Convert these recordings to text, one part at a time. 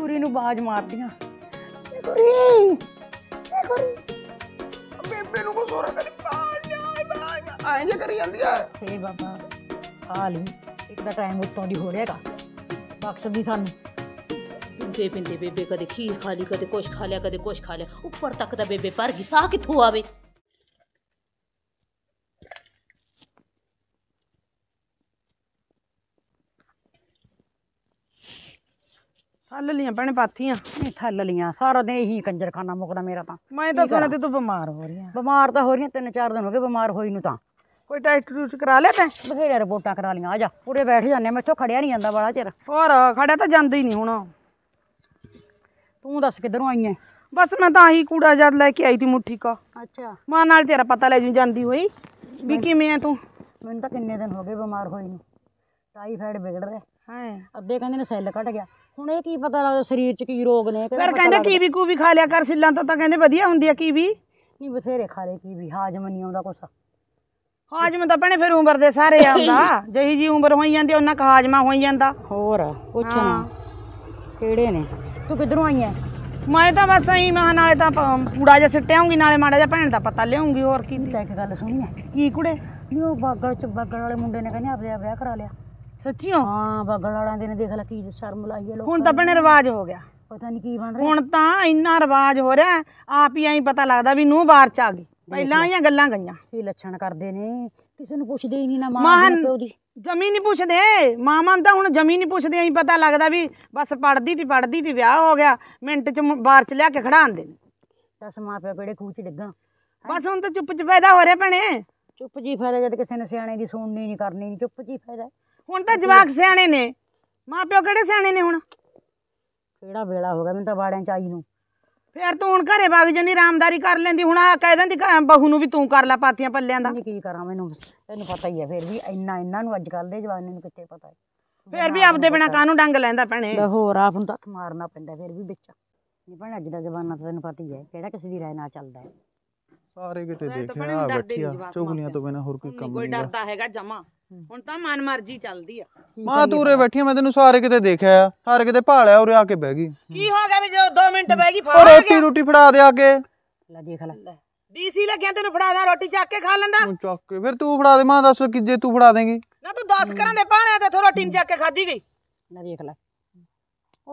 ਗੁਰੀ ਨੂੰ ਬਾਜ ਮਾਰਦੀਆਂ ਗੁਰੀ ਇਹ ਗੁਰੀ ਬੇਬੇ ਨੂੰ ਕੋਸੋਰਾ ਕਦੀ ਬਾਜ ਬਾਜ ਆਏ ਜੇ ਕਰੀ ਜਾਂਦੀ ਆ ਹੇ ਬਾਬਾ ਆ ਲਈ ਇੱਕ ਦਾ ਟਾਈਮ ਉੱਤੋਂ ਦੀ ਹੋ ਰਿਹਾਗਾ ਬਖਸ਼ ਵੀ ਸਾਨੂੰ ਜੇ ਪਿੰਦੇ ਬੇਬੇ ਕਦੇ ਖੀਰ ਖਾਲੀ ਕਦੇ ਕੁਛ ਖਾ ਲਿਆ ਕਦੇ ਕੁਛ ਖਾ ਲਿਆ ਉੱਪਰ ਤੱਕ ਦਾ ਬੇਬੇ ਪਰ ਗਿਸਾ ਕਿਥੋਂ ਕਿੱਥੋਂ ਆਵੇ ਥੱਲ ਲੀਆਂ ਭੈਣੇ ਪਾਥੀਆਂ ਨਹੀਂ ਥੱਲ ਲੀਆਂ ਸਾਰਾ ਦਿਨ ਇਹੀ ਕੰਜਰਖਾਨਾ ਮੁਕਦਾ ਮੇਰਾ ਤਾਂ ਮੈਂ ਤਾਂ ਸੁਣਿਆ ਤੇ ਤੂੰ ਬਿਮਾਰ ਹੋ ਰਹੀ ਆ ਬਿਮਾਰ ਤਾਂ ਹੋ ਰਹੀ ਆ ਤਿੰਨ ਚਾਰ ਦਿਨ ਹੋ ਗਏ ਬਿਮਾਰ ਹੋਈ ਨੂੰ ਤਾਂ ਕੋਈ ਟੈਸਟ ਟੂਸ ਕਰਾ ਲਿਆ ਤੈਂ ਬਥੇਰੇ ਰਿਪੋਰਟਾਂ ਕਰਾ ਲੀਆਂ ਆ ਜਾ ਪੂਰੇ ਬੈਠ ਜਾਂਦੇ ਮੈਥੋਂ ਖੜਿਆ ਨਹੀਂ ਜਾਂਦਾ ਬੜਾ ਚਿਰ ਹੋਰ ਖੜਿਆ ਤਾਂ ਜਾਂਦਾ ਹੀ ਨਹੀਂ ਹੁਣ ਤੂੰ ਦੱਸ ਕਿੱਧਰੋਂ ਆਈ ਐ ਬਸ ਮੈਂ ਤਾਂ ਆਹੀ ਕੂੜਾ ਜਦ ਲੈ ਕੇ ਆਈ ਸੀ ਮੁੱਠੀ ਕਾ ਅੱਛਾ ਮਾਂ ਨਾਲ ਤੇਰਾ ਪਤਾ ਲੈ ਜੂ ਜਾਂਦੀ ਹੋਈ ਵੀ ਕਿਵੇਂ ਐ ਤੂੰ ਮੈਨੂੰ ਤਾਂ ਕਿੰਨੇ ਦਿਨ ਹੋ ਗਏ ਬਿਮਾਰ ਹੋਈ ਨੂੰ ਟਾਈਫਾਇਡ ਵਿਗੜ ਰਿਹਾ ਹਾਂ ਅੱਧੇ ਕਹਿੰਦੇ ਨੇ ਸੈੱਲ ਕੱਟ ਗਿਆ ਹੁਣ ਇਹ ਕੀ ਪਤਾ ਲੱਗਦਾ ਸਰੀਰ 'ਚ ਕੀ ਰੋਗ ਨੇ ਫਿਰ ਕਹਿੰਦੇ ਵੀ ਕੂਵੀ ਖਾ ਲਿਆ ਕਰ ਸਿੱਲਾਂ ਤੋਂ ਤਾਂ ਕਹਿੰਦੇ ਵਧੀਆ ਹੁੰਦੀ ਆ ਕੀ ਵੀ ਨਹੀਂ ਬਥੇਰੇ ਖਾ ਲੇ ਵੀ ਹਾਜ਼ਮ ਨਹੀਂ ਆਉਂਦਾ ਕੁਛ ਹਾਜ਼ਮ ਤਾਂ ਪਹਿਣੇ ਫਿਰ ਉਮਰ ਦੇ ਸਾਰੇ ਆਉਂਦਾ ਜਹੀ ਜੀ ਉਮਰ ਹੋਈ ਜਾਂਦੀ ਉਹਨਾਂ ਕ ਹਾਜ਼ਮਾ ਹੋਈ ਜਾਂਦਾ ਹੋਰ ਕੁਛ ਨਾ ਕਿਹੜੇ ਨੇ ਤੂੰ ਕਿੱਧਰੋਂ ਆਈ ਐ ਮੈਂ ਤਾਂ ਬਸ ਐਂ ਮਹਾਂ ਨਾਲੇ ਤਾਂ ਪੂੜਾ ਜਿਹਾ ਸਿੱਟਿਆਉਂਗੀ ਨਾਲੇ ਮਾੜਾ ਜਿਹਾ ਭੈਣ ਦਾ ਪਤਾ ਲਿਆਉਂਗੀ ਹੋਰ ਕੀ ਲੈ ਕੇ ਗੱਲ ਸੁਣੀ ਐ ਕੀ ਕੁੜੇ ਨਹੀਂ ਉਹ ਚ ਬਾਗਲ ਵਾਲੇ ਮੁੰਡੇ ਨੇ ਕਹਿੰਦੇ ਆਪਦੇ ਵਿਆਹ ਕਰਾ ਲਿਆ ਸੱਚੀਓ ਹਾਂ ਬਗਲ ਵਾਲਾਂ ਦੇ ਨੇ ਦੇਖ ਲੈ ਕੀ ਸ਼ਰਮ ਲਾਈ ਹੈ ਲੋਕ ਹੁਣ ਤਾਂ ਬਣੇ ਰਿਵਾਜ ਹੋ ਗਿਆ ਪਤਾ ਨਹੀਂ ਕੀ ਬਣ ਰਿਹਾ ਹੁਣ ਤਾਂ ਇੰਨਾ ਰਿਵਾਜ ਹੋ ਰਿਹਾ ਆਪ ਹੀ ਐਂ ਪਤਾ ਲੱਗਦਾ ਵੀ ਨੂੰ ਬਾਹਰ ਚ ਆ ਗਈ ਪਹਿਲਾਂ ਆਈਆਂ ਗੱਲਾਂ ਗਈਆਂ ਕੀ ਲੱਛਣ ਕਰਦੇ ਨੇ ਕਿਸੇ ਨੂੰ ਪੁੱਛਦੇ ਹੀ ਨਹੀਂ ਨਾ ਮਾਂ ਪਿਓ ਦੀ ਜਮੀ ਨਹੀਂ ਪੁੱਛਦੇ ਮਾਮਾ ਤਾਂ ਹੁਣ ਜਮੀ ਨਹੀਂ ਪੁੱਛਦੇ ਐਂ ਪਤਾ ਲੱਗਦਾ ਵੀ ਬਸ ਪੜਦੀ ਤੇ ਪੜਦੀ ਤੇ ਵਿਆਹ ਹੋ ਗਿਆ ਮਿੰਟ ਚ ਬਾਹਰ ਚ ਲਿਆ ਕੇ ਆਂਦੇ ਨੇ ਦੱਸ ਮਾਂ ਪਿਓ ਕਿਹੜੇ ਖੂਚ ਡਿੱਗਾ ਬਸ ਹੁਣ ਤਾਂ ਚੁੱਪ ਚ ਫਾਇਦਾ ਹੋ ਰਿਹਾ ਭਣੇ ਚੁੱਪ ਜੀ ਫਾਇਦਾ ਜਦ ਕਿਸੇ ਨੇ ਸਿਆਣੇ ਦੀ ਸੁਣਨੀ ਨਹੀਂ ਕਰਨੀ ਚੁੱਪ ਜੀ ਫਾਇਦਾ ਹੁਣ ਤਾਂ ਜਵਾਕ ਸਿਆਣੇ ਨੇ ਮਾਪਿਓ ਕਿਹੜੇ ਸਿਆਣੇ ਨੇ ਹੁਣ ਕਿਹੜਾ ਵੇਲਾ ਹੋ ਗਿਆ ਮੈਨੂੰ ਤਾਂ ਬਾੜਿਆਂ ਚ ਆਈ ਨੂੰ ਫੇਰ ਤੂੰ ਹੁਣ ਘਰੇ ਵਗ ਜੰਨੀ ਰਾਮਦਾਰੀ ਕਰ ਲੈਂਦੀ ਹੁਣ ਆ ਕਹਿ ਦਿੰਦੀ ਬਹੂ ਨੂੰ ਵੀ ਤੂੰ ਕਰ ਲੈ ਪਾਤੀਆਂ ਪੱਲਿਆਂ ਦਾ ਨਹੀਂ ਕੀ ਕਰਾਂ ਮੈਨੂੰ ਤੈਨੂੰ ਪਤਾ ਹੀ ਹੈ ਫੇਰ ਵੀ ਇੰਨਾ ਇੰਨਾ ਨੂੰ ਅੱਜ ਕੱਲ ਦੇ ਜਵਾਨਾਂ ਨੂੰ ਕਿੱਥੇ ਪਤਾ ਹੈ ਫੇਰ ਵੀ ਆਪਦੇ ਬਿਨਾ ਕਾਹਨੂੰ ਡੰਗ ਲੈਂਦਾ ਪੈਣੇ ਲੈ ਹੋਰ ਆਪ ਨੂੰ ਤਾਂ ਮਾਰਨਾ ਪੈਂਦਾ ਫੇਰ ਵੀ ਵਿੱਚ ਨਹੀਂ ਭੈਣ ਅੱਜ ਦਾ ਜਵਾਨਾ ਤੈਨੂੰ ਪਤਾ ਹੀ ਹੈ ਕਿਹੜਾ ਕਿਸੇ ਦੀ ਰਾਏ ਨਾਲ ਚੱਲਦਾ ਹੈ ਸਾਰੇ ਕਿਤੇ ਦੇਖਿਆ ਆ ਚੁਗਲੀਆਂ ਤੋਂ ਬਿਨਾ ਹੋਰ ਕੋਈ ਕੰਮ ਨਹੀਂ ਕੋਈ ਡਰਦਾ ਹੈਗਾ ਜਮਾ ਹੁਣ ਤਾਂ ਮਨ ਮਰਜ਼ੀ ਚੱਲਦੀ ਆ ਮਾਂ ਤੂੰ ਉਰੇ ਬੈਠੀ ਮੈਂ ਤੈਨੂੰ ਸਾਰੇ ਕਿਤੇ ਦੇਖਿਆ ਆ ਸਾਰੇ ਕਿਤੇ ਭਾਲਿਆ ਉਰੇ ਆ ਕੇ ਬਹਿ ਗਈ ਕੀ ਹੋ ਗਿਆ ਵੀ ਜਦੋਂ 2 ਮਿੰਟ ਬਹਿ ਗਈ ਫੜਾ ਫੋਨ ਰੋਟੀ ਰੋਟੀ ਫੜਾ ਦੇ ਆ ਕੇ ਲੈ ਦੇਖ ਲੈ ਡੀਸੀ ਲੱਗਿਆ ਤੈਨੂੰ ਫੜਾਦਾ ਰੋਟੀ ਚੱਕ ਕੇ ਖਾ ਲੈਂਦਾ ਚੱਕ ਕੇ ਫਿਰ ਤੂੰ ਫੜਾ ਦੇ ਮਾਂ ਦੱਸ ਕਿ ਜੇ ਤੂੰ ਫੜਾ ਦੇਂਗੀ ਨਾ ਤੂੰ 10 ਕਰਾਂ ਦੇ ਪਾਣੇ ਤੇ ਥੋੜਾ ਰੋਟੀ ਚੱਕ ਕੇ ਖਾਦੀ ਗਈ ਲੈ ਦੇਖ ਲੈ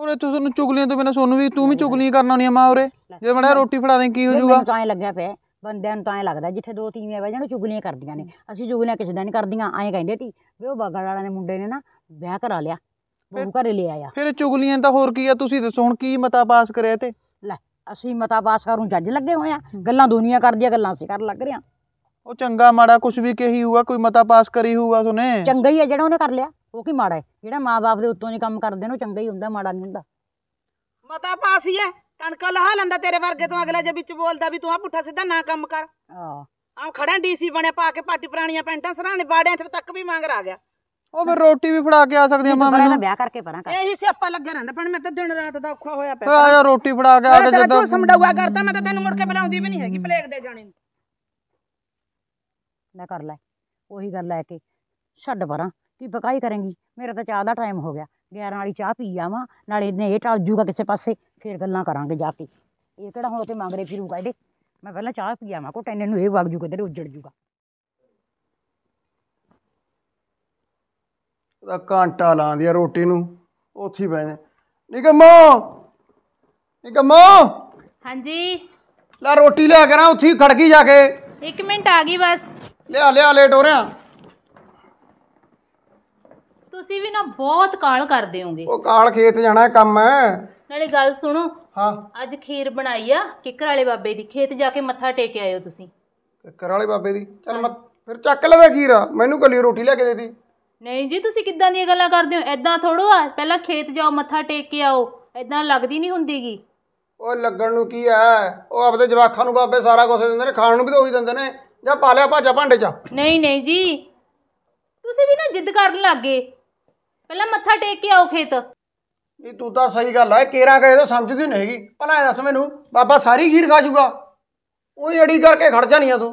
ਉਰੇ ਤੂੰ ਸਾਨੂੰ ਚੁਗਲੀਆਂ ਤੋਂ ਬਿਨਾ ਸੋਨੂੰ ਵੀ ਤੂੰ ਵੀ ਚੁਗਲੀਆਂ ਕਰਨਾ ਨਹੀਂ ਆ ਮਾਂ ਉਰੇ ਜੇ ਮੜਾ ਰੋਟੀ ਫੜਾ ਦੇ ਕੀ ਹੋ ਜਾਊਗਾ ਮੈਨੂੰ ਤਾਂ ਐ ਲੱਗਿਆ ਪਿਆ ਬੰਦਿਆਂ ਨੂੰ ਤਾਂ ਐ ਲੱਗਦਾ ਜਿੱਥੇ ਦੋ ਤੀਵੀਆਂ ਬਹਿ ਜਾਣ ਚੁਗਲੀਆਂ ਕਰਦੀਆਂ ਨੇ ਅਸੀਂ ਚੁਗਲੀਆਂ ਕਿਸੇ ਦਾ ਨਹੀਂ ਕਰਦੀਆਂ ਐਂ ਕਹਿੰਦੇ ਸੀ ਵੀ ਉਹ ਬਗੜ ਵਾਲਾ ਨੇ ਮੁੰਡੇ ਨੇ ਨਾ ਵਿਆਹ ਕਰਾ ਲਿਆ ਉਹ ਘਰੇ ਲੈ ਆਇਆ ਫਿਰ ਚੁਗਲੀਆਂ ਤਾਂ ਹੋਰ ਕੀ ਆ ਤੁਸੀਂ ਦੱਸੋ ਹੁਣ ਕੀ ਮਤਾ ਪਾਸ ਕਰਿਆ ਤੇ ਲੈ ਅਸੀਂ ਮਤਾ ਪਾਸ ਕਰੂੰ ਜੱਜ ਲੱਗੇ ਹੋਏ ਆ ਗੱਲਾਂ ਦੁਨੀਆ ਕਰਦੀਆਂ ਗੱਲਾਂ ਸੀ ਕਰ ਲੱਗ ਰਿਆਂ ਉਹ ਚੰਗਾ ਮਾੜਾ ਕੁਝ ਵੀ ਕਹੀ ਹੋਊਗਾ ਕੋਈ ਮਤਾ ਪਾਸ ਕਰੀ ਹੋਊਗਾ ਸੁਨੇ ਚੰਗਾ ਹੀ ਆ ਜਿਹੜਾ ਉਹਨੇ ਕਰ ਲਿਆ ਉਹ ਕੀ ਮਾੜਾ ਹੈ ਜਿਹੜਾ ਮਾਪੇ ਦੇ ਉੱਤੋਂ ਨਹੀਂ ਕੰਮ ਕਰਦੇ ਨੇ ਉਹ ਚੰਗਾ ਹੀ ਹੁੰਦਾ ਮਾੜਾ ਨਹੀਂ ਹੁੰਦਾ ਮਤਾ ਪਾਸ ਹੀ ਹੈ ਟਣਕਾ ਲਹਾ ਲੈਂਦਾ ਤੇਰੇ ਵਰਗੇ ਤੋਂ ਅਗਲਾ ਜੇ ਵਿੱਚ ਬੋਲਦਾ ਵੀ ਤੂੰ ਆ ਪੁੱਠਾ ਸਿੱਧਾ ਨਾ ਕੰਮ ਕਰ ਹਾਂ ਆਉਂ ਖੜਾ ਡੀਸੀ ਬਣਿਆ ਪਾ ਕੇ ਪਾਟੀ ਪੁਰਾਣੀਆਂ ਪੈਂਟਾਂ ਸਰਾਣੇ ਬਾੜਿਆਂ 'ਚ ਤੱਕ ਵੀ ਮੰਗ ਰਾ ਗਿਆ ਉਹ ਫਿਰ ਰੋਟੀ ਵੀ ਫੜਾ ਕੇ ਆ ਸਕਦੀ ਆ ਮਾਂ ਮੈਨੂੰ ਵਿਆਹ ਕਰਕੇ ਪਰਾਂ ਕਰ ਇਹੀ ਸਿਆਪਾ ਲੱਗਿਆ ਰਹਿੰਦਾ ਪਰ ਮੈਂ ਤਾਂ ਦਿਨ ਰਾਤ ਦਾ ਔਖਾ ਹੋਇਆ ਪਿਆ ਆ ਯਾਰ ਰੋਟੀ ਫੜਾ ਕੇ ਆ ਕੇ ਜਦੋਂ ਸਮਡਾਊਆ ਕਰਦਾ ਮੈਂ ਤਾਂ ਤੈਨੂੰ ਮੁੜ ਕੇ ਬੁਲਾਉਂਦੀ ਵੀ ਨਹੀਂ ਹੈਗੀ ਪਲੇਗ ਦੇ ਜਾਣੇ ਨੂੰ ਕਰ ਲੈ ਉਹੀ ਗੱਲ ਲੈ ਕੇ ਛੱਡ ਪਰਾਂ ਕੀ ਬਕਾਈ ਕਰੇਂਗੀ ਮੇਰਾ ਤਾਂ ਚਾਹ ਦਾ ਟਾਈਮ ਹੋ ਗਿਆ 11 ਵਾਲੀ ਚਾਹ ਪੀ ਆਵਾਂ ਨਾਲੇ ਇਹਨੇ ਇਹ ਟਲ ਜੂਗਾ ਕਿਸੇ ਪਾਸੇ ਫਿਰ ਗੱਲਾਂ ਕਰਾਂਗੇ ਜਾ ਕੇ ਇਹ ਕਿਹੜਾ ਹੁਣ ਉੱਥੇ ਰੇ ਫਿਰੂ ਇਹਦੇ ਮੈਂ ਪਹਿਲਾਂ ਚਾਹ ਪੀ ਆਵਾਂ ਕੋ ਟੈਨੇ ਨੂੰ ਇਹ ਵਗ ਜੂ ਕਿਧਰੇ ਉੱਜੜ ਜੂਗਾ ਦਾ ਘੰਟਾ ਲਾਉਂਦੀ ਆ ਰੋਟੀ ਨੂੰ ਉੱਥੇ ਹੀ ਬੈਠੇ ਨਿਕਮੋ ਨਿਕਮੋ ਹਾਂਜੀ ਲੈ ਰੋਟੀ ਲਿਆ ਕਰਾਂ ਉੱਥੇ ਹੀ ਖੜਕੀ ਜਾ ਕੇ 1 ਮਿੰਟ ਆ ਗਈ ਬਸ ਲਿਆ ਲਿਆ ਲੇਟ ਹੋ ਰਿਆਂ ਤੁਸੀਂ ਵੀ ਨਾ ਬਹੁਤ ਕਾਲ ਕਰਦੇ ਹੋਗੇ ਉਹ ਕਾਲ ਖੇਤ ਜਾਣਾ ਕੰਮ ਹੈ ਨਾਲੇ ਗੱਲ ਸੁਣੋ ਹਾਂ ਅੱਜ ਖੀਰ ਬਣਾਈ ਆ ਕਿੱਕਰ ਵਾਲੇ ਬਾਬੇ ਦੀ ਖੇਤ ਜਾ ਕੇ ਮੱਥਾ ਟੇਕ ਕੇ ਆਇਓ ਤੁਸੀਂ ਕਿੱਕਰ ਵਾਲੇ ਬਾਬੇ ਦੀ ਚਲ ਮੈਂ ਫਿਰ ਚੱਕ ਲਵੇ ਖੀਰ ਮੈਨੂੰ ਕੱਲੀ ਰੋਟੀ ਲੈ ਕੇ ਦੇ ਦੀ ਨਹੀਂ ਜੀ ਤੁਸੀਂ ਕਿੱਦਾਂ ਦੀਆਂ ਗੱਲਾਂ ਕਰਦੇ ਹੋ ਐਦਾਂ ਥੋੜੋ ਆ ਪਹਿਲਾਂ ਖੇਤ ਜਾਓ ਮੱਥਾ ਟੇਕ ਕੇ ਆਓ ਐਦਾਂ ਲੱਗਦੀ ਨਹੀਂ ਹੁੰਦੀਗੀ ਉਹ ਲੱਗਣ ਨੂੰ ਕੀ ਐ ਉਹ ਆਪਦੇ ਜਵਾਖਾਂ ਨੂੰ ਬਾਬੇ ਸਾਰਾ ਕੁਝ ਦਿੰਦੇ ਨੇ ਖਾਣ ਨੂੰ ਵੀ ਤਾਂ ਉਹੀ ਦਿੰਦੇ ਨੇ ਜਾਂ ਪਾਲਿਆ ਭਾਜਾ ਭਾਂਡੇ ਚ ਨਹੀਂ ਨਹੀਂ ਜੀ ਤੁਸੀਂ ਵੀ ਨਾ ਜਿੱਦ ਕਰਨ ਲੱਗੇ ਪਹਿਲਾਂ ਮੱਥਾ ਟੇਕ ਕੇ ਆਓ ਖੇਤ ਇਹ ਤੂੰ ਤਾਂ ਸਹੀ ਗੱਲ ਐ ਕੇਰਾ ਕਹੇ ਤਾਂ ਸਮਝਦੀ ਨਹੀਂ ਹੈਗੀ ਭਲਾ ਦੱਸ ਮੈਨੂੰ ਬਾਬਾ ਸਾਰੀ ਖੀਰ ਖਾ ਜੂਗਾ ਉਹ ਅੜੀ ਕਰਕੇ ਖੜ ਜਾਣੀ ਆ ਤੂੰ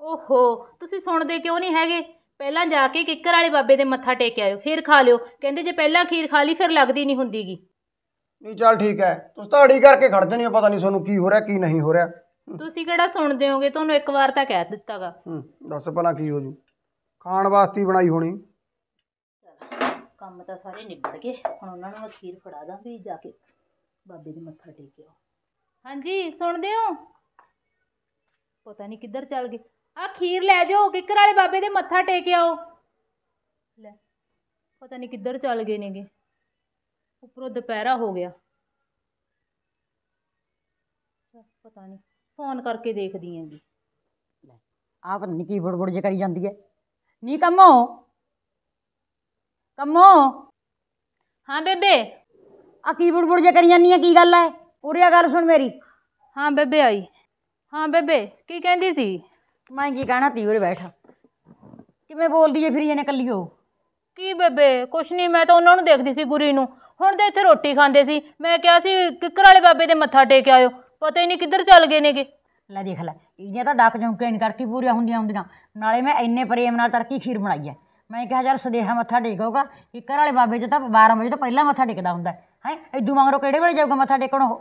ਓਹੋ ਤੁਸੀਂ ਸੁਣਦੇ ਕਿਉਂ ਨਹੀਂ ਹੈਗੇ ਪਹਿਲਾਂ ਜਾ ਕੇ ਕਿੱਕਰ ਵਾਲੇ ਬਾਬੇ ਦੇ ਮੱਥਾ ਟੇਕ ਆਇਓ ਫਿਰ ਖਾ ਲਿਓ ਕਹਿੰਦੇ ਜੇ ਪਹਿਲਾਂ ਖੀਰ ਖਾ ਲਈ ਫਿਰ ਲੱਗਦੀ ਨਹੀਂ ਹੁੰਦੀਗੀ ਨਹੀਂ ਚੱਲ ਠੀਕ ਐ ਤੁਸੀਂ ਤਾਂ ਅੜੀ ਕਰਕੇ ਖੜ ਜਾਣੀ ਆ ਪਤਾ ਨਹੀਂ ਤੁਹਾਨੂੰ ਕੀ ਹੋ ਰਿਹਾ ਕੀ ਨਹੀਂ ਹੋ ਰਿਹਾ ਤੁਸੀਂ ਕਿਹੜਾ ਸੁਣਦੇ ਹੋਗੇ ਤੁਹਾਨੂੰ ਇੱਕ ਵਾਰ ਤਾਂ ਕਹਿ ਦਿੱਤਾਗਾ ਦੱਸ ਪਹਿਲਾਂ ਕੀ ਹੋ ਜੂ ਖਾਣ ਵਾਸਤੇ ਬਣਾਈ ਹੋਣੀ ਕੰਮ ਤਾਂ ਸਾਰੇ ਨਿਬੜ ਗਏ ਹੁਣ ਉਹਨਾਂ ਨੂੰ ਅਖੀਰ ਫੜਾ ਦਾਂ ਵੀ ਜਾ ਕੇ ਬਾਬੇ ਦੇ ਮੱਥਾ ਟੇਕਿਓ ਹਾਂਜੀ ਸੁਣਦੇ ਹੋ ਪਤਾ ਨਹੀਂ ਕਿੱਧਰ ਚੱਲ ਗਏ ਆ ਖੀਰ ਲੈ ਜਾਓ ਕਿੱਕਰ ਵਾਲੇ ਬਾਬੇ ਦੇ ਮੱਥਾ ਟੇਕ ਆਓ ਲੈ ਪਤਾ ਨਹੀਂ ਕਿੱਧਰ ਚੱਲ ਗਏ ਨੇਗੇ ਉੱਪਰੋਂ ਦੁਪਹਿਰਾ ਹੋ ਗਿਆ ਪਤਾ ਨਹੀਂ ਫੋਨ ਕਰਕੇ ਦੇਖਦੀ ਆਂ ਜੀ ਆਪ ਨਿੱਕੀ ਬੜਬੜ ਜੇ ਕਰੀ ਜਾਂਦੀ ਹੈ ਨੀ ਕੰਮੋ ਕੰਮੋ ਹਾਂ ਬੇਬੇ ਆ ਕੀ ਬੁੜਬੁੜ ਜੇ ਕਰੀ ਜਾਂਦੀ ਆ ਕੀ ਗੱਲ ਐ ਉਰੇ ਆ ਗੱਲ ਸੁਣ ਮੇਰੀ ਹਾਂ ਬੇਬੇ ਆਈ ਹਾਂ ਬੇਬੇ ਕੀ ਕਹਿੰਦੀ ਸੀ ਮੈਂ ਕੀ ਕਹਿਣਾ ਤੀ ਉਰੇ ਬੈਠਾ ਕਿਵੇਂ ਬੋਲਦੀ ਏ ਫਿਰ ਇਹਨੇ ਕੱਲੀ ਹੋ ਕੀ ਬੇਬੇ ਕੁਛ ਨਹੀਂ ਮੈਂ ਤਾਂ ਉਹਨਾਂ ਨੂੰ ਦੇਖਦੀ ਸੀ ਗੁਰੀ ਨੂੰ ਹੁਣ ਤਾਂ ਇੱਥੇ ਰੋਟੀ ਖਾਂਦੇ ਸੀ ਮੈਂ ਕਿਹਾ ਸੀ ਕਿੱਕਰ ਵਾਲੇ ਬਾਬੇ ਦੇ ਮੱਥਾ ਟੇਕ ਆਇਓ ਪਤਾ ਹੀ ਨਹੀਂ ਕਿੱਧਰ ਚੱਲ ਗਏ ਨੇਗੇ ਲੈ ਦੇਖ ਲੈ ਇਹਨੇ ਤਾਂ ਡਾਕ ਜੌਂਕੇ ਨਹੀਂ ਕਰਤੀ ਪੂਰੀਆਂ ਹੁੰਦੀਆਂ ਹੁੰਦੀਆਂ ਨਾਲੇ ਮੈਂ ਇੰਨੇ ਪ੍ਰੇਮ ਨਾਲ ਤੜਕੀ ਖੀਰ ਬਣਾਈ ਐ ਮੈਂ ਕਿਹਾ ਯਾਰ ਸੁਦੇਹਾ ਮੱਥਾ ਟੇਕੋਗਾ ਕਿੱਕਰ ਵਾਲੇ ਬਾਬੇ ਜੀ ਤਾਂ 12 ਵਜੇ ਤੋਂ ਪਹਿਲਾਂ ਮੱਥਾ ਟੇਕਦਾ ਹੁੰਦਾ ਹੈ ਐਦੂ ਮੰਗਰੋ ਕਿਹੜੇ ਵੇਲੇ ਜਾਊਗਾ ਮੱਥਾ ਟੇਕਣ ਉਹ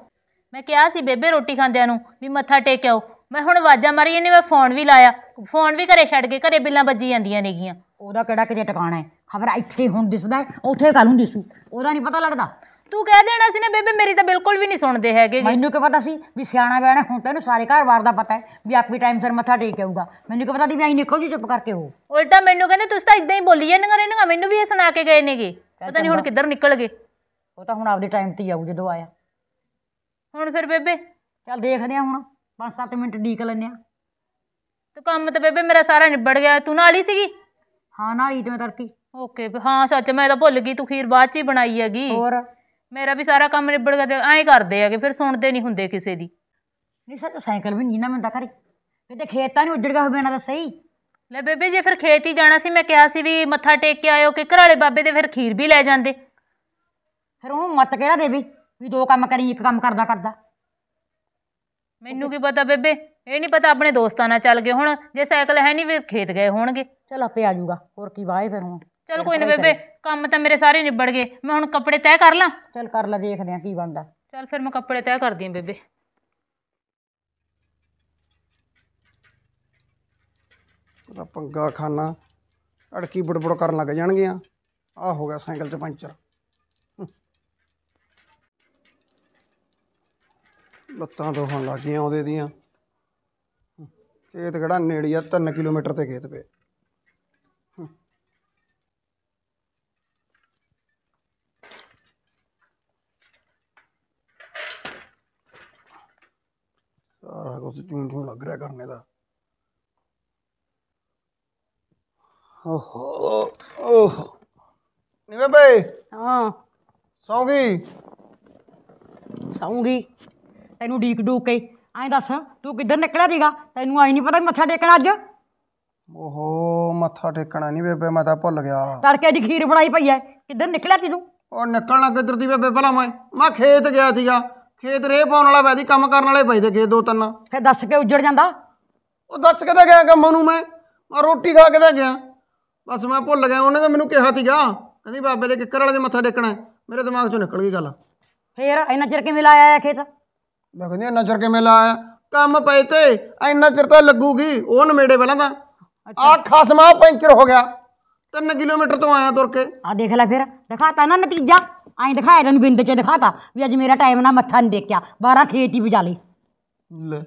ਮੈਂ ਕਿਹਾ ਸੀ ਬੇਬੇ ਰੋਟੀ ਖਾਂਦਿਆਂ ਨੂੰ ਵੀ ਮੱਥਾ ਟੇਕਿਓ ਮੈਂ ਹੁਣ ਆਵਾਜ਼ਾਂ ਮਾਰੀ ਇਹਨੇ ਮੈਂ ਫੋਨ ਵੀ ਲਾਇਆ ਫੋਨ ਵੀ ਘਰੇ ਛੱਡ ਕੇ ਘਰੇ ਬਿੱਲਾਂ ਵੱਜੀ ਜਾਂਦੀਆਂ ਨੇਗੀਆਂ ਉਹਦਾ ਕਿਹੜਾ ਕਿਤੇ ਟਿਕਾਣਾ ਹੈ ਖਬਰ ਇੱਥੇ ਹੁਣ ਦਿਸਦਾ ਹੈ ਉੱਥੇ ਕੱਲ ਨੂੰ ਦਿਸੂ ਉਹਦਾ ਨਹੀਂ ਪਤਾ ਲੱਗਦਾ ਤੂੰ ਕਹਿ ਦੇਣਾ ਸੀ ਨਾ ਬੇਬੇ ਮੇਰੀ ਤਾਂ ਬਿਲਕੁਲ ਵੀ ਨਹੀਂ ਸੁਣਦੇ ਹੈਗੇ ਜੀ ਮੈਨੂੰ ਕੀ ਪਤਾ ਸੀ ਵੀ ਸਿਆਣਾ ਬੈਣਾ ਹੁਣ ਤੈਨੂੰ ਸਾਰੇ ਘਰ-ਬਾਰ ਦਾ ਪਤਾ ਹੈ ਵੀ ਆਪੀ ਟਾਈਮ ਸਿਰ ਮੱਥਾ ਟੇਕ ਆਊਗਾ ਮੈਨੂੰ ਕੀ ਪਤਾ ਦੀ ਵੀ ਆਈ ਨਿਕਲ ਜੀ ਚੁੱਪ ਕਰਕੇ ਹੋ ਉਲਟਾ ਮੈਨੂੰ ਕਹਿੰਦੇ ਤੁਸੀਂ ਤਾਂ ਇਦਾਂ ਹੀ ਬੋਲੀ ਜਾਂਦੇ ਰਹਿੰਦੇ ਮੈਨੂੰ ਵੀ ਇਹ ਸੁਣਾ ਕੇ ਗਏ ਨੇਗੇ ਪਤਾ ਨਹੀਂ ਹੁਣ ਕਿੱਧਰ ਨਿਕਲ ਗਏ ਉਹ ਤਾਂ ਹੁਣ ਆਪਦੇ ਟਾਈਮ ਤੇ ਆਊ ਜਦੋਂ ਆਇਆ ਹੁਣ ਫਿਰ ਬੇਬੇ ਚੱਲ ਦੇਖਦੇ ਆ ਹੁਣ 5-7 ਮਿੰਟ ਡੀਕ ਲੈਨੇ ਆ ਤੂੰ ਕੰਮ ਤਾਂ ਬੇਬੇ ਮੇਰਾ ਸਾਰਾ ਨਿਬੜ ਗਿਆ ਤੂੰ ਨਾਲ ਹੀ ਸੀਗੀ ਹਾਂ ਨਾਲ ਹੀ ਤੇ ਮੈਂ ਤੜਕੀ ਓਕੇ ਹਾਂ ਸੱਚ ਮੈਂ ਤਾਂ ਭੁੱਲ ਗਈ ਤੂੰ ਖੀਰ ਬਾਅਦ ਚ ਹੀ ਬਣਾਈ ਹੈਗੀ ਹੋਰ ਮੇਰਾ ਵੀ ਸਾਰਾ ਕੰਮ ਨਿਬੜ ਗਿਆ ਤੇ ਐਂ ਕਰਦੇ ਆਗੇ ਫਿਰ ਸੁਣਦੇ ਨਹੀਂ ਹੁੰਦੇ ਕਿਸੇ ਦੀ ਨਹੀਂ ਸੱਚ ਸਾਈਕਲ ਵੀ ਨਹੀਂ ਨਾ ਮੰਦਾ ਕਰੀ ਫਿਰ ਤੇ ਖੇਤਾਂ ਨਹੀਂ ਉੱਜੜ ਗਿਆ ਹੋਵੇ ਨਾ ਦਾ ਸਹੀ ਲੈ ਬੇਬੇ ਜੇ ਫਿਰ ਖੇਤ ਹੀ ਜਾਣਾ ਸੀ ਮੈਂ ਕਿਹਾ ਸੀ ਵੀ ਮੱਥਾ ਟੇਕ ਕੇ ਆਇਓ ਕਿ ਘਰ ਵਾਲੇ ਬਾਬੇ ਦੇ ਫਿਰ ਖੀਰ ਵੀ ਲੈ ਜਾਂਦੇ ਫਿਰ ਉਹਨੂੰ ਮਤ ਕਿਹੜਾ ਦੇਵੀ ਵੀ ਦੋ ਕੰਮ ਕਰੀ ਇੱਕ ਕੰਮ ਕਰਦਾ ਕਰਦਾ ਮੈਨੂੰ ਕੀ ਪਤਾ ਬੇਬੇ ਇਹ ਨਹੀਂ ਪਤਾ ਆਪਣੇ ਦੋਸਤਾਂ ਨਾਲ ਚੱਲ ਗਏ ਹੁਣ ਜੇ ਸਾਈਕਲ ਹੈ ਨਹੀਂ ਫਿਰ ਖੇਤ ਗਏ ਹੋਣਗੇ ਚਲ ਆਪੇ ਆ ਜਾਊਗਾ ਹੋਰ ਕੀ ਵਾਏ ਫਿਰ ਹੁਣ ਚਲ ਕੋਈ ਨਾ ਬੇਬੇ ਕੰਮ ਤਾਂ ਮੇਰੇ ਸਾਰੇ ਨਿਬੜ ਗਏ ਮੈਂ ਹੁਣ ਕੱਪੜੇ ਤੈਅ ਕਰ ਲਾਂ ਚਲ ਕਰ ਲੈ ਦੇਖਦੇ ਆ ਕੀ ਬਣਦਾ ਚਲ ਫਿਰ ਮੈਂ ਕੱਪੜੇ ਤੈਅ ਕਰਦੀ ਆ ਬੇਬੇ ਉਹਦਾ ਪੰਗਾ ਖਾਨਾ ਅੜਕੀ ਬੜਬੜ ਕਰਨ ਲੱਗ ਜਾਣਗੀਆਂ ਆ ਹੋ ਗਿਆ ਸਾਈਕਲ 'ਚ ਪੰਚਰ ਲੱਤਾਂ ਦੋਹਣ ਲੱਗ ਗਈਆਂ ਉਹਦੇ ਦੀਆਂ ਖੇਤ ਕਿਹੜਾ ਨੇੜੇ ਆ 3 ਕਿਲੋਮੀਟਰ ਤੇ ਖੇਤ ਪਏ ਕੁਝ ਟਿਊਨ ਟਿਊਨ ਲੱਗ ਰਿਹਾ ਕਰਨੇ ਦਾ ਓਹੋ ਓਹੋ ਨੀ ਬੇਬੇ ਹਾਂ ਸੌਂ ਗਈ ਸੌਂਗੀ ਤੈਨੂੰ ਡੀਕ ਡੂਕ ਕੇ ਐਂ ਦੱਸ ਤੂੰ ਕਿੱਧਰ ਨਿਕਲਿਆ ਸੀਗਾ ਤੈਨੂੰ ਆਈ ਨਹੀਂ ਪਤਾ ਮੱਥਾ ਟੇਕਣਾ ਅੱਜ ਓਹੋ ਮੱਥਾ ਟੇਕਣਾ ਨਹੀਂ ਬੇਬੇ ਮੈਂ ਤਾਂ ਭੁੱਲ ਗਿਆ ਤੜਕੇ ਦੀ ਖੀਰ ਬਣਾਈ ਪਈ ਐ ਕਿੱਧਰ ਨਿਕਲਿਆ ਤੈਨੂੰ ਉਹ ਨਿਕਲਣਾ ਕਿੱਧਰ ਦੀ ਬੇਬੇ ਭਲਾ ਮੈਂ ਮੈਂ ਖੇਤ ਗਿਆ ਸੀਗਾ ਖੇਤ ਰੇ ਪਾਉਣ ਵਾਲਾ ਵੈਦੀ ਕੰਮ ਕਰਨ ਵਾਲੇ ਪੈਦੇ ਤੇ ਖੇਤ ਦੋ ਤਿੰਨ ਫੇ ਦੱਸ ਕੇ ਉੱਜੜ ਜਾਂਦਾ ਉਹ ਦੱਸ ਕੇ ਤਾਂ ਗਿਆ ਕੰਮ ਨੂੰ ਮੈਂ ਮੈਂ ਰੋਟੀ ਖਾ ਕੇ ਤਾਂ ਗਿਆ ਬਸ ਮੈਂ ਭੁੱਲ ਗਿਆ ਉਹਨੇ ਤਾਂ ਮੈਨੂੰ ਕਿਹਾ ਤੀਗਾ ਕਹਿੰਦੀ ਬਾਬੇ ਦੇ ਕਿੱਕਰ ਵਾਲੇ ਦੇ ਮੱਥਾ ਡੇਕਣਾ ਮੇਰੇ ਦਿਮਾਗ ਚੋਂ ਨਿਕਲ ਗਈ ਗੱਲ ਫੇਰ ਇੰਨਾ ਚਿਰ ਕਿਵੇਂ ਲਾਇਆ ਆ ਖੇਤ ਮੈਂ ਕਹਿੰਦੀ ਇੰਨਾ ਚਿਰ ਕਿਵੇਂ ਲਾਇਆ ਕੰਮ ਪਏ ਤੇ ਇੰਨਾ ਚਿਰ ਤਾਂ ਲੱਗੂਗੀ ਉਹ ਨਮੇੜੇ ਪਹਿਲਾਂ ਦਾ ਆ ਖਸਮਾ ਪੈਂਚਰ ਹੋ ਗਿਆ 3 ਕਿਲੋਮੀਟਰ ਤੋਂ ਆਇਆ ਤੁਰ ਕੇ ਆ ਦੇਖ ਲੈ ਫੇਰ ਦਿਖਾਤਾ ਨਾ ਨਤੀਜਾ ਐਂ ਦਿਖਾਇਆ ਤੈਨੂੰ ਬਿੰਦ ਚ ਦਿਖਾਤਾ ਵੀ ਅੱਜ ਮੇਰਾ ਟਾਈਮ ਨਾ ਮੱਥਾ ਨਹੀਂ ਦੇਖਿਆ 12 ਖੇਤ ਹੀ ਬਜਾ ਲਈ ਲੈ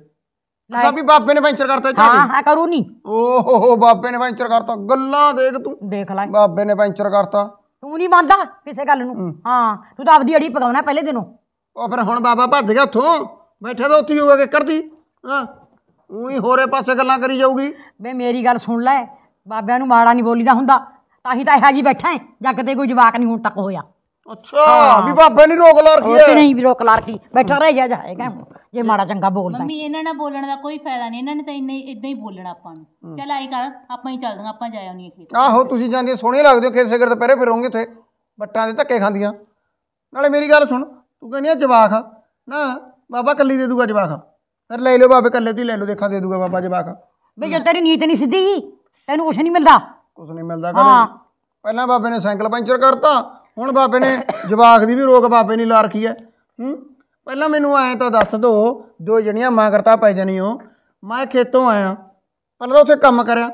ਸਭੀ ਬਾਬੇ ਨੇ ਵੈਂਚਰ ਕਰਤਾ ਚਾਹੇ ਹਾਂ ਹਾਂ ਕਰੂ ਨਹੀਂ ਓਹੋ ਬਾਬੇ ਨੇ ਵੈਂਚਰ ਕਰਤਾ ਗੱਲਾਂ ਦੇਖ ਤੂੰ ਦੇਖ ਲੈ ਬਾਬੇ ਨੇ ਵੈਂਚਰ ਕਰਤਾ ਤੂੰ ਨਹੀਂ ਮੰਨਦਾ ਕਿਸੇ ਗੱਲ ਨੂੰ ਹਾਂ ਤੂੰ ਤਾਂ ਆਪਦੀ ਅੜੀ ਪਗਾਉਣਾ ਪਹਿਲੇ ਦਿਨੋਂ ਉਹ ਫਿਰ ਹੁਣ ਬਾਬਾ ਭੱਜ ਗਿਆ ਉੱਥੋਂ ਬੈਠਾ ਤਾਂ ਉੱਥੇ ਹੋਊਗਾ ਕਿ ਕਰਦੀ ਹਾਂ ਉਹੀ ਹੋਰੇ ਪਾਸੇ ਗੱਲਾਂ ਕਰੀ ਜਾਊਗੀ ਬੇ ਮੇਰੀ ਗੱਲ ਸੁਣ ਲੈ ਬਾਬਿਆਂ ਨੂੰ ਮਾੜਾ ਨਹੀਂ ਬੋਲੀਦਾ ਹੁੰਦਾ ਤਾਂ ਹੀ ਤਾਂ ਇਹੋ ਜੀ ਬੈਠਾ ਹੈ ਜੱਗ ਤੇ ਕੋਈ ਜਵਾਕ ਨਹੀਂ ਹੁਣ ਤੱਕ ਹੋਇਆ ਅੱਛਾ ਵੀ ਬਾਬੇ ਨਹੀਂ ਰੋਕ ਲਾ ਰਖੀ ਹੈ ਨਹੀਂ ਵੀ ਰੋਕ ਲਾ ਰਖੀ ਬੈਠਾ ਰਹਿ ਜਾ ਜਾਏਗਾ ਜੇ ਮਾੜਾ ਚੰਗਾ ਬੋਲਦਾ ਮੰਮੀ ਇਹਨਾਂ ਨਾਲ ਬੋਲਣ ਦਾ ਕੋਈ ਫਾਇਦਾ ਨਹੀਂ ਇਹਨਾਂ ਨੇ ਤਾਂ ਇੰਨੇ ਇਦਾਂ ਹੀ ਬੋਲਣਾ ਆਪਾਂ ਨੂੰ ਚਲ ਆਈ ਕਰ ਆਪਾਂ ਹੀ ਚੱਲਦੇ ਆਪਾਂ ਜਾ ਆਉਣੀ ਖੇਤ ਆਹੋ ਤੁਸੀਂ ਜਾਂਦੇ ਸੋਹਣੇ ਲੱਗਦੇ ਹੋ ਖੇਤ ਸਿਗਰ ਦੁਪਹਿਰੇ ਫਿਰੋਂਗੇ ਉੱਥੇ ਬੱਟਾਂ ਦੇ ਧੱਕੇ ਖਾਂਦੀਆਂ ਨਾਲੇ ਮੇਰੀ ਗੱਲ ਸੁਣ ਤੂੰ ਕਹਿੰਦੀ ਆ ਜਵਾਖ ਨਾ ਬਾਬਾ ਕੱਲੀ ਦੇ ਦੂਗਾ ਜਵਾਖ ਫਿਰ ਲੈ ਲਓ ਬਾਬੇ ਕੱਲੇ ਦੀ ਲੈ ਲਓ ਦੇਖਾਂ ਦੇ ਦੂਗਾ ਬਾਬਾ ਜਵਾਖ ਬਈ ਜੋ ਤੇਰੀ ਨੀਤ ਨਹੀਂ ਸਿੱਧੀ ਤੈਨੂੰ ਕੁਛ ਨਹੀਂ ਮਿਲਦਾ ਕੁਛ ਨਹੀਂ ਮਿਲਦਾ ਕਦੇ ਪਹਿਲਾਂ ਬਾਬੇ ਨੇ ਸਾਈਕਲ ਪੈਂਚਰ ਕਰਤਾ ਹੁਣ ਬਾਬੇ ਨੇ ਜਵਾਕ ਦੀ ਵੀ ਰੋਗ ਬਾਬੇ ਨੇ ਲਾ ਰੱਖੀ ਹੈ ਹੂੰ ਪਹਿਲਾਂ ਮੈਨੂੰ ਐ ਤਾਂ ਦੱਸ ਦੋ ਦੋ ਜਣੀਆਂ ਮਾਂ ਕਰਤਾ ਪੈ ਜਣੀਓ ਮੈਂ ਖੇਤੋਂ ਆਇਆ ਪਹਿਲਾਂ ਉਥੇ ਉੱਥੇ ਕੰਮ ਕਰਿਆ